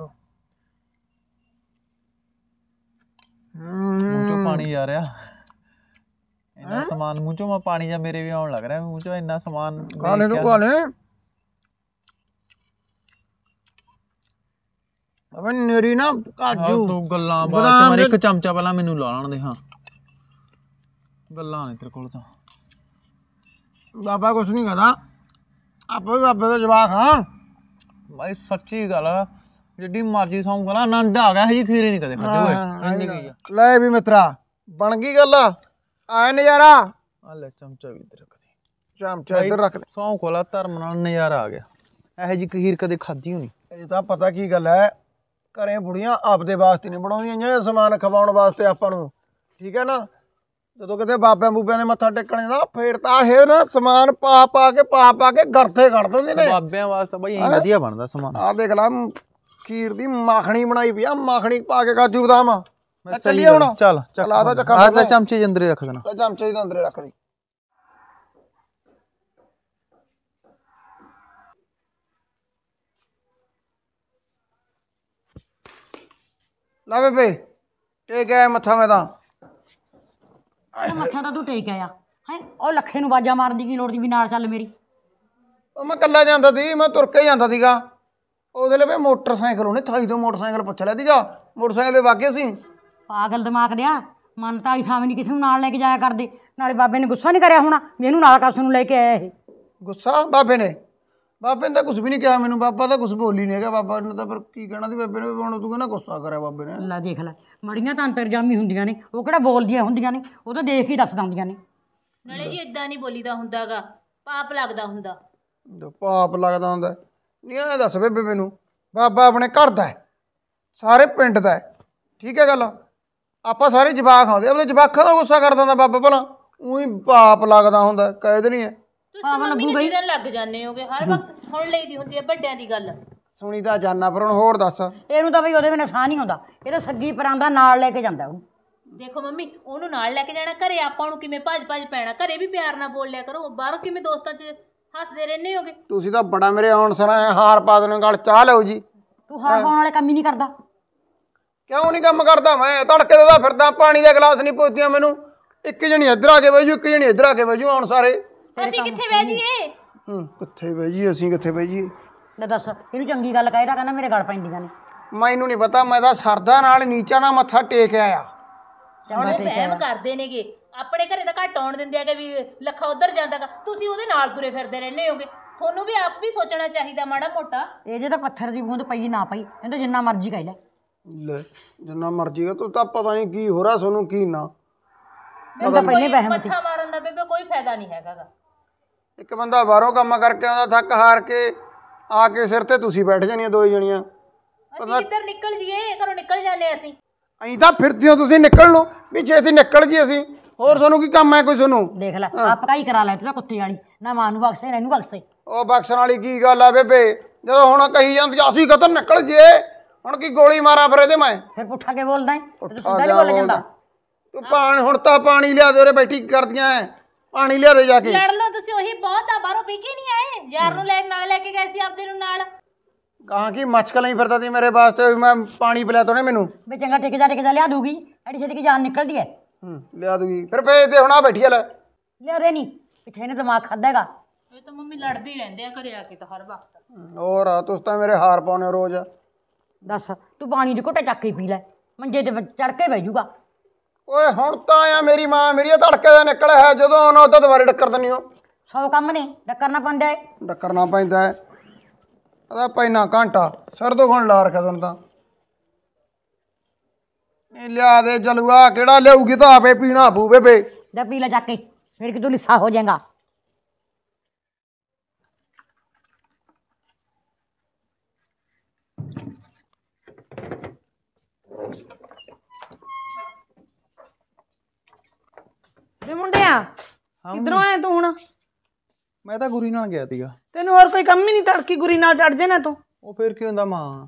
ਮੂੰਹ ਚੋਂ ਪਾਣੀ ਆ ਰਿਹਾ ਇਹਨਾਂ ਸਮਾਨ ਮੂੰਹ ਚੋਂ ਮਾ ਪਾਣੀ ਜਾਂ ਮੇਰੇ ਵੀ ਆਉਣ ਲੱਗ ਰਿਹਾ ਮੂੰਹ ਚੋਂ ਇੰਨਾ ਸਮਾਨ ਖਾ ਲੈ ਨੂੰ ਲੈ ਅਬੇ ਨੇਰੀ ਨਾ ਕਾਜੂ ਤੂੰ ਗੱਲਾਂ ਬਾਤ ਮਾਰੇ ਇੱਕ ਚਮਚਾ ਪਹਿਲਾਂ ਮੈਨੂੰ ਲਾ ਲਾਣ ਦੇ ਹਾਂ ਗੱਲਾਂ ਨੇ ਤੇਰੇ ਕੋਲ ਤਾਂ ਬਾਬਾ ਕੁਛ ਨਹੀਂ ਕਹਦਾ ਆਪਾਂ ਵੀ ਬਾਬੇ ਦਾ ਜਵਾਬ ਹਾਂ ਬਾਈ ਸੱਚੀ ਗੱਲ ਆ ਜਿੱਡੀ ਮਰਜ਼ੀ ਸੌਂ ਗਲਾ ਆਨੰਦ ਆ ਗਿਆ ਜੀ ਖੀਰੇ ਨਹੀਂ ਕਦੇ ਖਾਦੇ ਹੋਏ ਇੰਨੀ ਗਈ ਲੈ ਵੀ ਮਿੱਤਰਾ ਬਣ ਗਈ ਗੱਲ ਆਏ ਨਜ਼ਾਰਾ ਆ ਲੈ ਚਮਚਾ ਵੀ ਇੱਧਰ ਰੱਖ ਦੇ ਚਮਚਾ ਇੱਧਰ ਰੱਖ ਦੇ ਸੌਂ ਕੋਲਾ ਧਰਮ ਨਾਲ ਨਜ਼ਾਰਾ ਆ ਗਿਆ ਇਹ ਜੀ ਖੀਰ ਕਦੇ ਖਾਦੀ ਹੋਣੀ ਇਹ ਤਾਂ ਪਤਾ ਕੀ ਗੱਲ ਹੈ ਘਰੇ ਬੁੜੀਆਂ ਆਪਦੇ ਵਾਸਤੇ ਨਹੀਂ ਬਣਾਉਂਦੀਆਂ ਜਾਂ ਸਮਾਨ ਖਵਾਉਣ ਵਾਸਤੇ ਆਪਾਂ ਨੂੰ ਠੀਕ ਹੈ ਨਾ ਜਦੋਂ ਕਿਤੇ ਬਾਬਿਆਂ ਬੂਬਿਆਂ ਦੇ ਮੱਥਾ ਟੇਕਣੇ ਦਾ ਫੇਰ ਤਾਂ ਇਹ ਨਾ ਸਮਾਨ ਪਾ ਪਾ ਕੇ ਪਾ ਪਾ ਕੇ ਗਰਥੇ ਘੜ ਦਿੰਦੇ ਨੇ ਬਾਬਿਆਂ ਵਾਸਤੇ ਬਈ ਇਹ ਵਧੀਆ ਬਣਦਾ ਸਮਾਨ ਆ ਦੇਖ ਲੈ ਖੀਰ ਦੀ ਮੱਖਣੀ ਬਣਾਈ ਪਈ ਆ ਮੱਖਣੀ ਪਾ ਕੇ ਕਾਜੂ ਬਦਾਮ ਚੱਲੀ ਹੁਣ ਚੱਲ ਚੱਲ ਆਦਾ ਚੱਕਾ ਆ ਤਾਂ ਚਮਚੇ ਜੰਦਰੇ ਰੱਖ ਦੇਣਾ ਚਮਚੇ ਜੰਦਰੇ ਅੰਦਰੇ ਰੱਖ ਦੇ ਲਾ ਬੇਬੇ ਟੇਕ ਆਇਆ ਮੱਥਾ ਮੈਂ ਤਾਂ ਮੱਥਾ ਤਾਂ ਤੂੰ ਟੇਕ ਆਇਆ ਹੈ ਉਹ ਲੱਖੇ ਨੂੰ ਬਾਜਾ ਮਾਰਨ ਦੀ ਕੀ ਲੋੜ ਸੀ ਵੀ ਨਾਲ ਚੱਲ ਮੇਰੀ ਉਹ ਮੈਂ ਕੱਲਾ ਜਾਂਦਾ ਸੀ ਮੈਂ ਤੁਰ ਕੇ ਜਾਂਦਾ ਸੀਗਾ ਉਹਦੇ ਲਈ ਮੋਟਰਸਾਈਕਲ ਉਹਨੇ ਥਾਈ ਤੋਂ ਮੋਟਰਸਾਈਕਲ ਪੁੱਛ ਲਿਆ ਸੀਗਾ ਮੋਟਰਸਾਈਕਲ ਦੇ ਵਾਗੇ ਸੀ ਪਾਗਲ ਦਿਮਾਗ ਦਿਆ ਮਨ ਤਾਂ ਹੀ ਸਾਵੇਂ ਨਹੀਂ ਕਿਸੇ ਨੂੰ ਨਾਲ ਲੈ ਕੇ ਜਾਇਆ ਕਰਦੇ ਨਾਲੇ ਬਾਬੇ ਨੇ ਗੁੱਸਾ ਨਹੀਂ ਕਰਿਆ ਹੋਣਾ ਵੀ ਇਹਨੂੰ ਨਾਲ ਕਾਸ ਨੂੰ ਲੈ ਕੇ ਆਇਆ ਇਹ ਗੁੱਸਾ ਬਾਬੇ ਨੇ ਬਾਬੇ ਨੇ ਤਾਂ ਕੁਝ ਵੀ ਨਹੀਂ ਕਿਹਾ ਮੈਨੂੰ ਬਾਬਾ ਤਾਂ ਕੁਝ ਬੋਲੀ ਨਹੀਂ ਹੈਗਾ ਬਾਬਾ ਨੇ ਤਾਂ ਫਿਰ ਕੀ ਕਹਿਣਾ ਦੀ ਬਾਬੇ ਨੇ ਹੁਣ ਤੂੰ ਕਹਿੰਦਾ ਗੁੱਸਾ ਕਰਿਆ ਬਾਬੇ ਨੇ ਲੈ ਦੇਖ ਲੈ ਮੜੀਆਂ ਤਾਂ ਅੰਤਰਜਾਮੀ ਹੁੰਦੀਆਂ ਨੇ ਉਹ ਕਿਹੜਾ ਬੋਲਦੀਆਂ ਹੁੰਦੀਆਂ ਨੇ ਉਹ ਤਾਂ ਦੇਖ ਹੀ ਦੱਸ ਦਿੰਦੀਆਂ ਨੇ ਨਾਲੇ ਜੀ ਇਦਾਂ ਨਹੀਂ ਬੋਲੀਦਾ ਹੁੰਦਾਗਾ ਪਾਪ ਲੱਗਦਾ ਹੁੰਦਾ ਦੋ ਪਾਪ ਲੱਗਦਾ ਹੁੰਦਾ ਨਹੀਂ ਇਹ ਦੱਸ ਬੇਬੇ ਮੈਨੂੰ ਬਾਬਾ ਆਪਣੇ ਘਰ ਦਾ ਹੈ ਸਾਰੇ ਪਿੰਡ ਦਾ ਹੈ ਠੀਕ ਹੈ ਗੱਲ ਆਪਾਂ ਸਾਰੇ ਜਵਾਕ ਆਉਂਦੇ ਆਪਣੇ ਜਵਾਕਾਂ ਦਾ ਗੁੱਸਾ ਕਰਦਾ ਹੁੰਦਾ ਬਾਬਾ ਭਲਾ ਉਹੀ ਪਾਪ ਲੱਗਦਾ ਹੁੰਦਾ ਕਹਿ ਨਹੀਂ ਹੈ ਤੁਸੀਂ ਤਾਂ ਮੰਮੀ ਨੂੰ ਜਿੱਦਣ ਲੱਗ ਜਾਂਦੇ ਹੋਗੇ ਹਰ ਵਕਤ ਸੁਣ ਲਈਦੀ ਹੁੰਦੀ ਹੈ ਵੱਡਿਆਂ ਦੀ ਗੱਲ ਸੁਣੀ ਤਾਂ ਜਾਨਾ ਪਰ ਹੁਣ ਹੋਰ ਦੱਸ ਇਹਨੂੰ ਤਾਂ ਬਈ ਉਹਦੇ ਬਿਨਾਂ ਸਾਹ ਨਹੀਂ ਆਉਂਦਾ ਇਹ ਤਾਂ ਸੱਗੀ ਪਰਾਂਦਾ ਨਾਲ ਲੈ ਕੇ ਜਾਂਦਾ ਉਹ ਦੇਖੋ ਮੰਮੀ ਉਹਨੂੰ ਨਾਲ ਲੈ ਕੇ ਜਾਣਾ ਘਰੇ ਆਪਾਂ ਨੂੰ ਕਿਵੇਂ ਭੱਜ ਭੱਜ ਪੈਣਾ ਘਰੇ ਵੀ ਪਿਆਰ ਨਾਲ ਬੋਲ ਲਿਆ ਕਰੋ ਬਾਹਰ ਕਿਵੇਂ ਦੋਸਤਾਂ 'ਚ ਹੱਸਦੇ ਰਹਿੰਦੇ ਹੋਗੇ ਤੁਸੀਂ ਤਾਂ ਬੜਾ ਮੇਰੇ ਆਉਣ ਸਰਾਂ ਹਾਰ ਪਾ ਦੇਣ ਗੱਲ ਚਾਹ ਲਓ ਜੀ ਤੂੰ ਹਾਰ ਪਾਉਣ ਵਾਲੇ ਕੰਮ ਹੀ ਨਹੀਂ ਕਰਦਾ ਕਿਉਂ ਨਹੀਂ ਕੰਮ ਕਰਦਾ ਮੈਂ ਧੜਕੇ ਦਾ ਫਿਰਦਾ ਪਾਣੀ ਦਾ ਗਲਾਸ ਨਹੀਂ ਪੁੱਛਦੀਆਂ ਮੈਨੂੰ ਇੱਕ ਜਣੀ ਇੱਧਰ ਆ ਕੇ ਬੈਜੂ ਇੱਕ ਜਣੀ ਇੱਧਰ ਆ ਕੇ ਬੈਜੂ ਆਉਣ ਸਾਰੇ ਅਸੀਂ ਕਿੱਥੇ ਬਹਿ ਜਾਈਏ ਹੂੰ ਕਿੱਥੇ ਬਹਿ ਜਾਈਏ ਅਸੀਂ ਕਿੱਥੇ ਬਹਿ ਜਾਈਏ ਲੈ ਦੱਸ ਇਹਨੂੰ ਚੰਗੀ ਗੱਲ ਕਹਿਦਾ ਕਹਿੰਦਾ ਮੇਰੇ ਗਲ ਪੈਂਦੀਆਂ ਨੇ ਮੈਨੂੰ ਨਹੀਂ ਪਤਾ ਮੈਂ ਤਾਂ ਸਰਦਾ ਨਾਲ ਨੀਚਾ ਨਾ ਮੱਥਾ ਟੇਕ ਆਇਆ ਉਹਨੇ ਵਹਿਮ ਕਰਦੇ ਨੇਗੇ ਆਪਣੇ ਘਰੇ ਤਾਂ ਘੱਟ ਆਉਣ ਦਿੰਦੇ ਆਗੇ ਵੀ ਲੱਖਾ ਉਧਰ ਜਾਂਦਾਗਾ ਤੁਸੀਂ ਉਹਦੇ ਨਾਲ ਤੁਰੇ ਫਿਰਦੇ ਰਹਿੰਦੇ ਹੋਗੇ ਤੁਹਾਨੂੰ ਵੀ ਆਪ ਵੀ ਸੋਚਣਾ ਚਾਹੀਦਾ ਮਾੜਾ ਮੋਟਾ ਇਹ ਜੇ ਤਾਂ ਪੱਥਰ ਦੀ ਗੂੰਦ ਪਈ ਨਾ ਪਈ ਇਹਨੂੰ ਜਿੰਨਾ ਮਰਜ਼ੀ ਕਹਿ ਲੈ ਲੈ ਜਿੰਨਾ ਮਰਜ਼ੀ ਕਹ ਤੂੰ ਤਾਂ ਪਤਾ ਨਹੀਂ ਕੀ ਹੋ ਰਿਹਾ ਤੁਹਾਨੂੰ ਕੀ ਨਾ ਮੈਂ ਤਾਂ ਪਹਿਲੇ ਵਹਿਮ ਮੱਥਾ ਮਾਰਨ ਦਾ ਬੇਬੇ ਕੋਈ ਫਾਇਦਾ ਨਹੀਂ ਹੈਗਾਗਾ ਇੱਕ ਬੰਦਾ ਬਾਹਰੋਂ ਕੰਮ ਕਰਕੇ ਆਉਂਦਾ ਥੱਕ ਹਾਰ ਕੇ ਆ ਕੇ ਸਿਰ ਤੇ ਤੁਸੀਂ ਬੈਠ ਜਾਣੀਆਂ ਦੋਈ ਜਣੀਆਂ ਅਸੀਂ ਇੱਧਰ ਨਿਕਲ ਜੀਏ ਘਰੋਂ ਨਿਕਲ ਜਾਂਦੇ ਅਸੀਂ ਅਈ ਤਾਂ ਫਿਰਦੇ ਹੋ ਤੁਸੀਂ ਨਿਕਲ ਲਓ ਵੀ ਜੇ ਛੇਤੀ ਨਿਕਲ ਜੀ ਅਸੀਂ ਹੋਰ ਤੁਹਾਨੂੰ ਕੀ ਕੰਮ ਹੈ ਕੋਈ ਤੁਹਾਨੂੰ ਦੇਖ ਲੈ ਆ ਪਕਾਈ ਕਰਾ ਲੈ ਤੂੰ ਕੁੱਤੇ ਵਾਲੀ ਨਾ ਮਾਂ ਨੂੰ ਬਖਸ਼ੇ ਨਾ ਇਹਨੂੰ ਬਖਸ਼ੇ ਉਹ ਬਖਸ਼ਣ ਵਾਲੀ ਕੀ ਗੱਲ ਆ ਬੇਬੇ ਜਦੋਂ ਹੁਣ ਕਹੀ ਜਾਂਦੀ ਅਸੀਂ ਕਦਰ ਨਿਕਲ ਜੇ ਹੁਣ ਕੀ ਗੋਲੀ ਮਾਰਾਂ ਫਿਰ ਇਹਦੇ ਮੈਂ ਫਿਰ ਪੁੱਠਾ ਕੇ ਬੋਲਦਾ ਹੈ ਤੂੰ ਸਿੱਧਾ ਹੀ ਬੋਲ ਜਾਂਦਾ ਤੂੰ ਪਾਣ ਹੁਣ ਤਾਂ ਪਾਣੀ ਲਿਆ ਦੇ ਉਰੇ ਬੈਠੀ ਕਰਦੀਆਂ ਪਾਣੀ ਲਿਆ ਦੇ ਜਾ ਕੇ ਲੜ ਲੋ ਤੁਸੀਂ ਉਹੀ ਬਹੁਤ ਆ ਬਾਹਰੋਂ ਪੀ ਕੇ ਨਹੀਂ ਆਏ ਯਾਰ ਨੂੰ ਲੈ ਨਾਲ ਲੈ ਕੇ ਗਏ ਸੀ ਆਪਦੇ ਨੂੰ ਨਾਲ ਕਹਾਂ ਕੀ ਮੱਛਕਲ ਨਹੀਂ ਫਿਰਦਾ ਤੀ ਮੇਰੇ ਵਾਸਤੇ ਮੈਂ ਪਾਣੀ ਪਿਲਾ ਤੋਨੇ ਮੈਨੂੰ ਵੇ ਚੰਗਾ ਟਿਕ ਜਾ ਟਿਕ ਜਾ ਲਿਆ ਦੂਗੀ ਐਡੀ ਛੇਤੀ ਕੀ ਜਾਨ ਨਿਕਲਦੀ ਐ ਹੂੰ ਲਿਆ ਦੂਗੀ ਫਿਰ ਭੇਜ ਤੇ ਹੁਣ ਆ ਬੈਠੀ ਲੈ ਲਿਆ ਦੇ ਨਹੀਂ ਪਿੱਛੇ ਨੇ ਦਿਮਾਗ ਖਾਦਾਗਾ ਵੇ ਇਹ ਤਾਂ ਮੰਮੀ ਲੜਦੀ ਰਹਿੰਦੇ ਆ ਘਰੇ ਆ ਕੇ ਤਾਂ ਹਰ ਵਕਤ ਹੋਰ ਆ ਤੁਸੀਂ ਤਾਂ ਮੇਰੇ ਹਾਰ ਪਾਉਨੇ ਰੋਜ਼ ਦੱਸ ਤੂੰ ਪਾਣੀ ਦੀ ਘੁੱਟਾ ਚੱਕ ਕੇ ਪੀ ਲੈ ਮੰਜੇ ਤੇ ਚੜ ਕੇ ਬਹਿ ਜੂਗਾ ਓਏ ਹੁਣ ਤਾਂ ਆ ਮੇਰੀ ਮਾਂ ਮੇਰੀ ਧੜਕੇ ਦਾ ਨਿਕਲ ਹੈ ਜਦੋਂ ਉਹਨਾਂ ਤੋਂ ਦੁਬਾਰੇ ਡੱਕਰ ਦਨੀ ਹੋ ਸੌ ਕੰਮ ਨੇ ਡੱਕਰਨਾ ਪੈਂਦਾ ਹੈ ਡੱਕਰਨਾ ਪੈਂਦਾ ਅਦਾ ਪੈਣਾ ਘੰਟਾ ਸਿਰ ਦੁਖਣ ਲਾ ਰੱਖਿਆ ਤੁਹਾਨੂੰ ਤਾਂ ਨਹੀਂ ਲਿਆ ਦੇ ਜਲੂਆ ਕਿਹੜਾ ਲਿਆਉਗੀ ਤਾਂ ਆਪੇ ਪੀਣਾ ਪੂ ਬੇਬੇ ਦਾ ਪੀ ਲੈ ਜਾ ਕੇ ਫਿਰ ਕਿਦੋਂ ਲਿਸਾ ਲਿੱਸਾ ਹੋ ਜਾਏਗਾ ਦੇ ਮੁੰਡਿਆ ਕਿਧਰੋਂ ਆਏ ਤੂੰ ਹੁਣ ਮੈਂ ਤਾਂ ਗੁਰੀ ਨਾਲ ਗਿਆ ਤੀਗਾ ਤੈਨੂੰ ਹੋਰ ਕੋਈ ਕੰਮ ਹੀ ਨਹੀਂ ਤੜਕੀ ਗੁਰੀ ਨਾਲ ਚੜ ਜੇ ਨਾ ਤੂੰ ਉਹ ਫੇਰ ਕੀ ਹੁੰਦਾ ਮਾਂ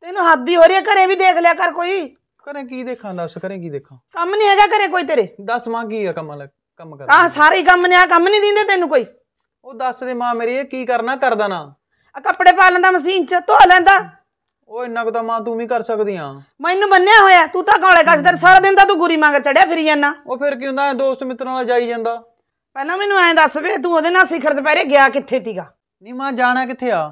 ਤੈਨੂੰ ਹੱਦ ਹੀ ਹੋ ਰਹੀ ਹੈ ਘਰੇ ਵੀ ਦੇਖ ਲਿਆ ਕਰ ਕੋਈ ਘਰੇ ਕੀ ਦੇਖਾਂ ਦੱਸ ਕਰੇ ਕੀ ਦੇਖਾਂ ਕੰਮ ਨਹੀਂ ਹੈਗਾ ਘਰੇ ਕੋਈ ਤੇਰੇ ਦੱਸ ਮਾਂ ਕੀ ਆ ਕੰਮ ਕੰਮ ਕਰ ਆਹ ਸਾਰੇ ਕੰਮ ਨੇ ਆ ਕੰਮ ਨਹੀਂ ਦਿੰਦੇ ਤੈਨੂੰ ਕੋਈ ਉਹ ਦੱਸ ਦੇ ਮਾਂ ਮੇਰੀ ਇਹ ਕੀ ਕਰਨਾ ਕਰਦਾ ਨਾ ਆ ਕੱਪੜੇ ਪਾ ਲੈਂਦਾ ਮਸ਼ੀਨ 'ਚ ਧੋ ਲੈਂਦਾ ਉਹ ਇੰਨਾ ਕੁ ਤਾਂ ਮਾਂ ਤੂੰ ਵੀ ਕਰ ਸਕਦੀ ਆ ਮੈਨੂੰ ਬੰਨਿਆ ਹੋਇਆ ਤੂੰ ਤਾਂ ਕਾਲੇ ਕੱਛਦਰ ਸਾਰਾ ਦਿਨ ਤਾਂ ਤੂੰ ਗੁਰੀ ਮੰਗ ਚੜਿਆ ਫਿਰੀ ਜਾਂਦਾ ਉਹ ਫਿਰ ਕੀ ਹੁੰਦਾ ਦੋਸਤ ਮਿੱਤਰਾਂ ਨਾਲ ਜਾਈ ਜਾਂਦਾ ਪਹਿਲਾਂ ਮੈਨੂੰ ਐਂ ਦੱਸ ਵੇ ਤੂੰ ਉਹਦੇ ਨਾਲ ਸਿਖਰ ਦੁਪਹਿਰੇ ਗਿਆ ਕਿੱਥੇ ਤੀਗਾ ਨਹੀਂ ਮਾਂ ਜਾਣਾ ਕਿੱਥੇ ਆ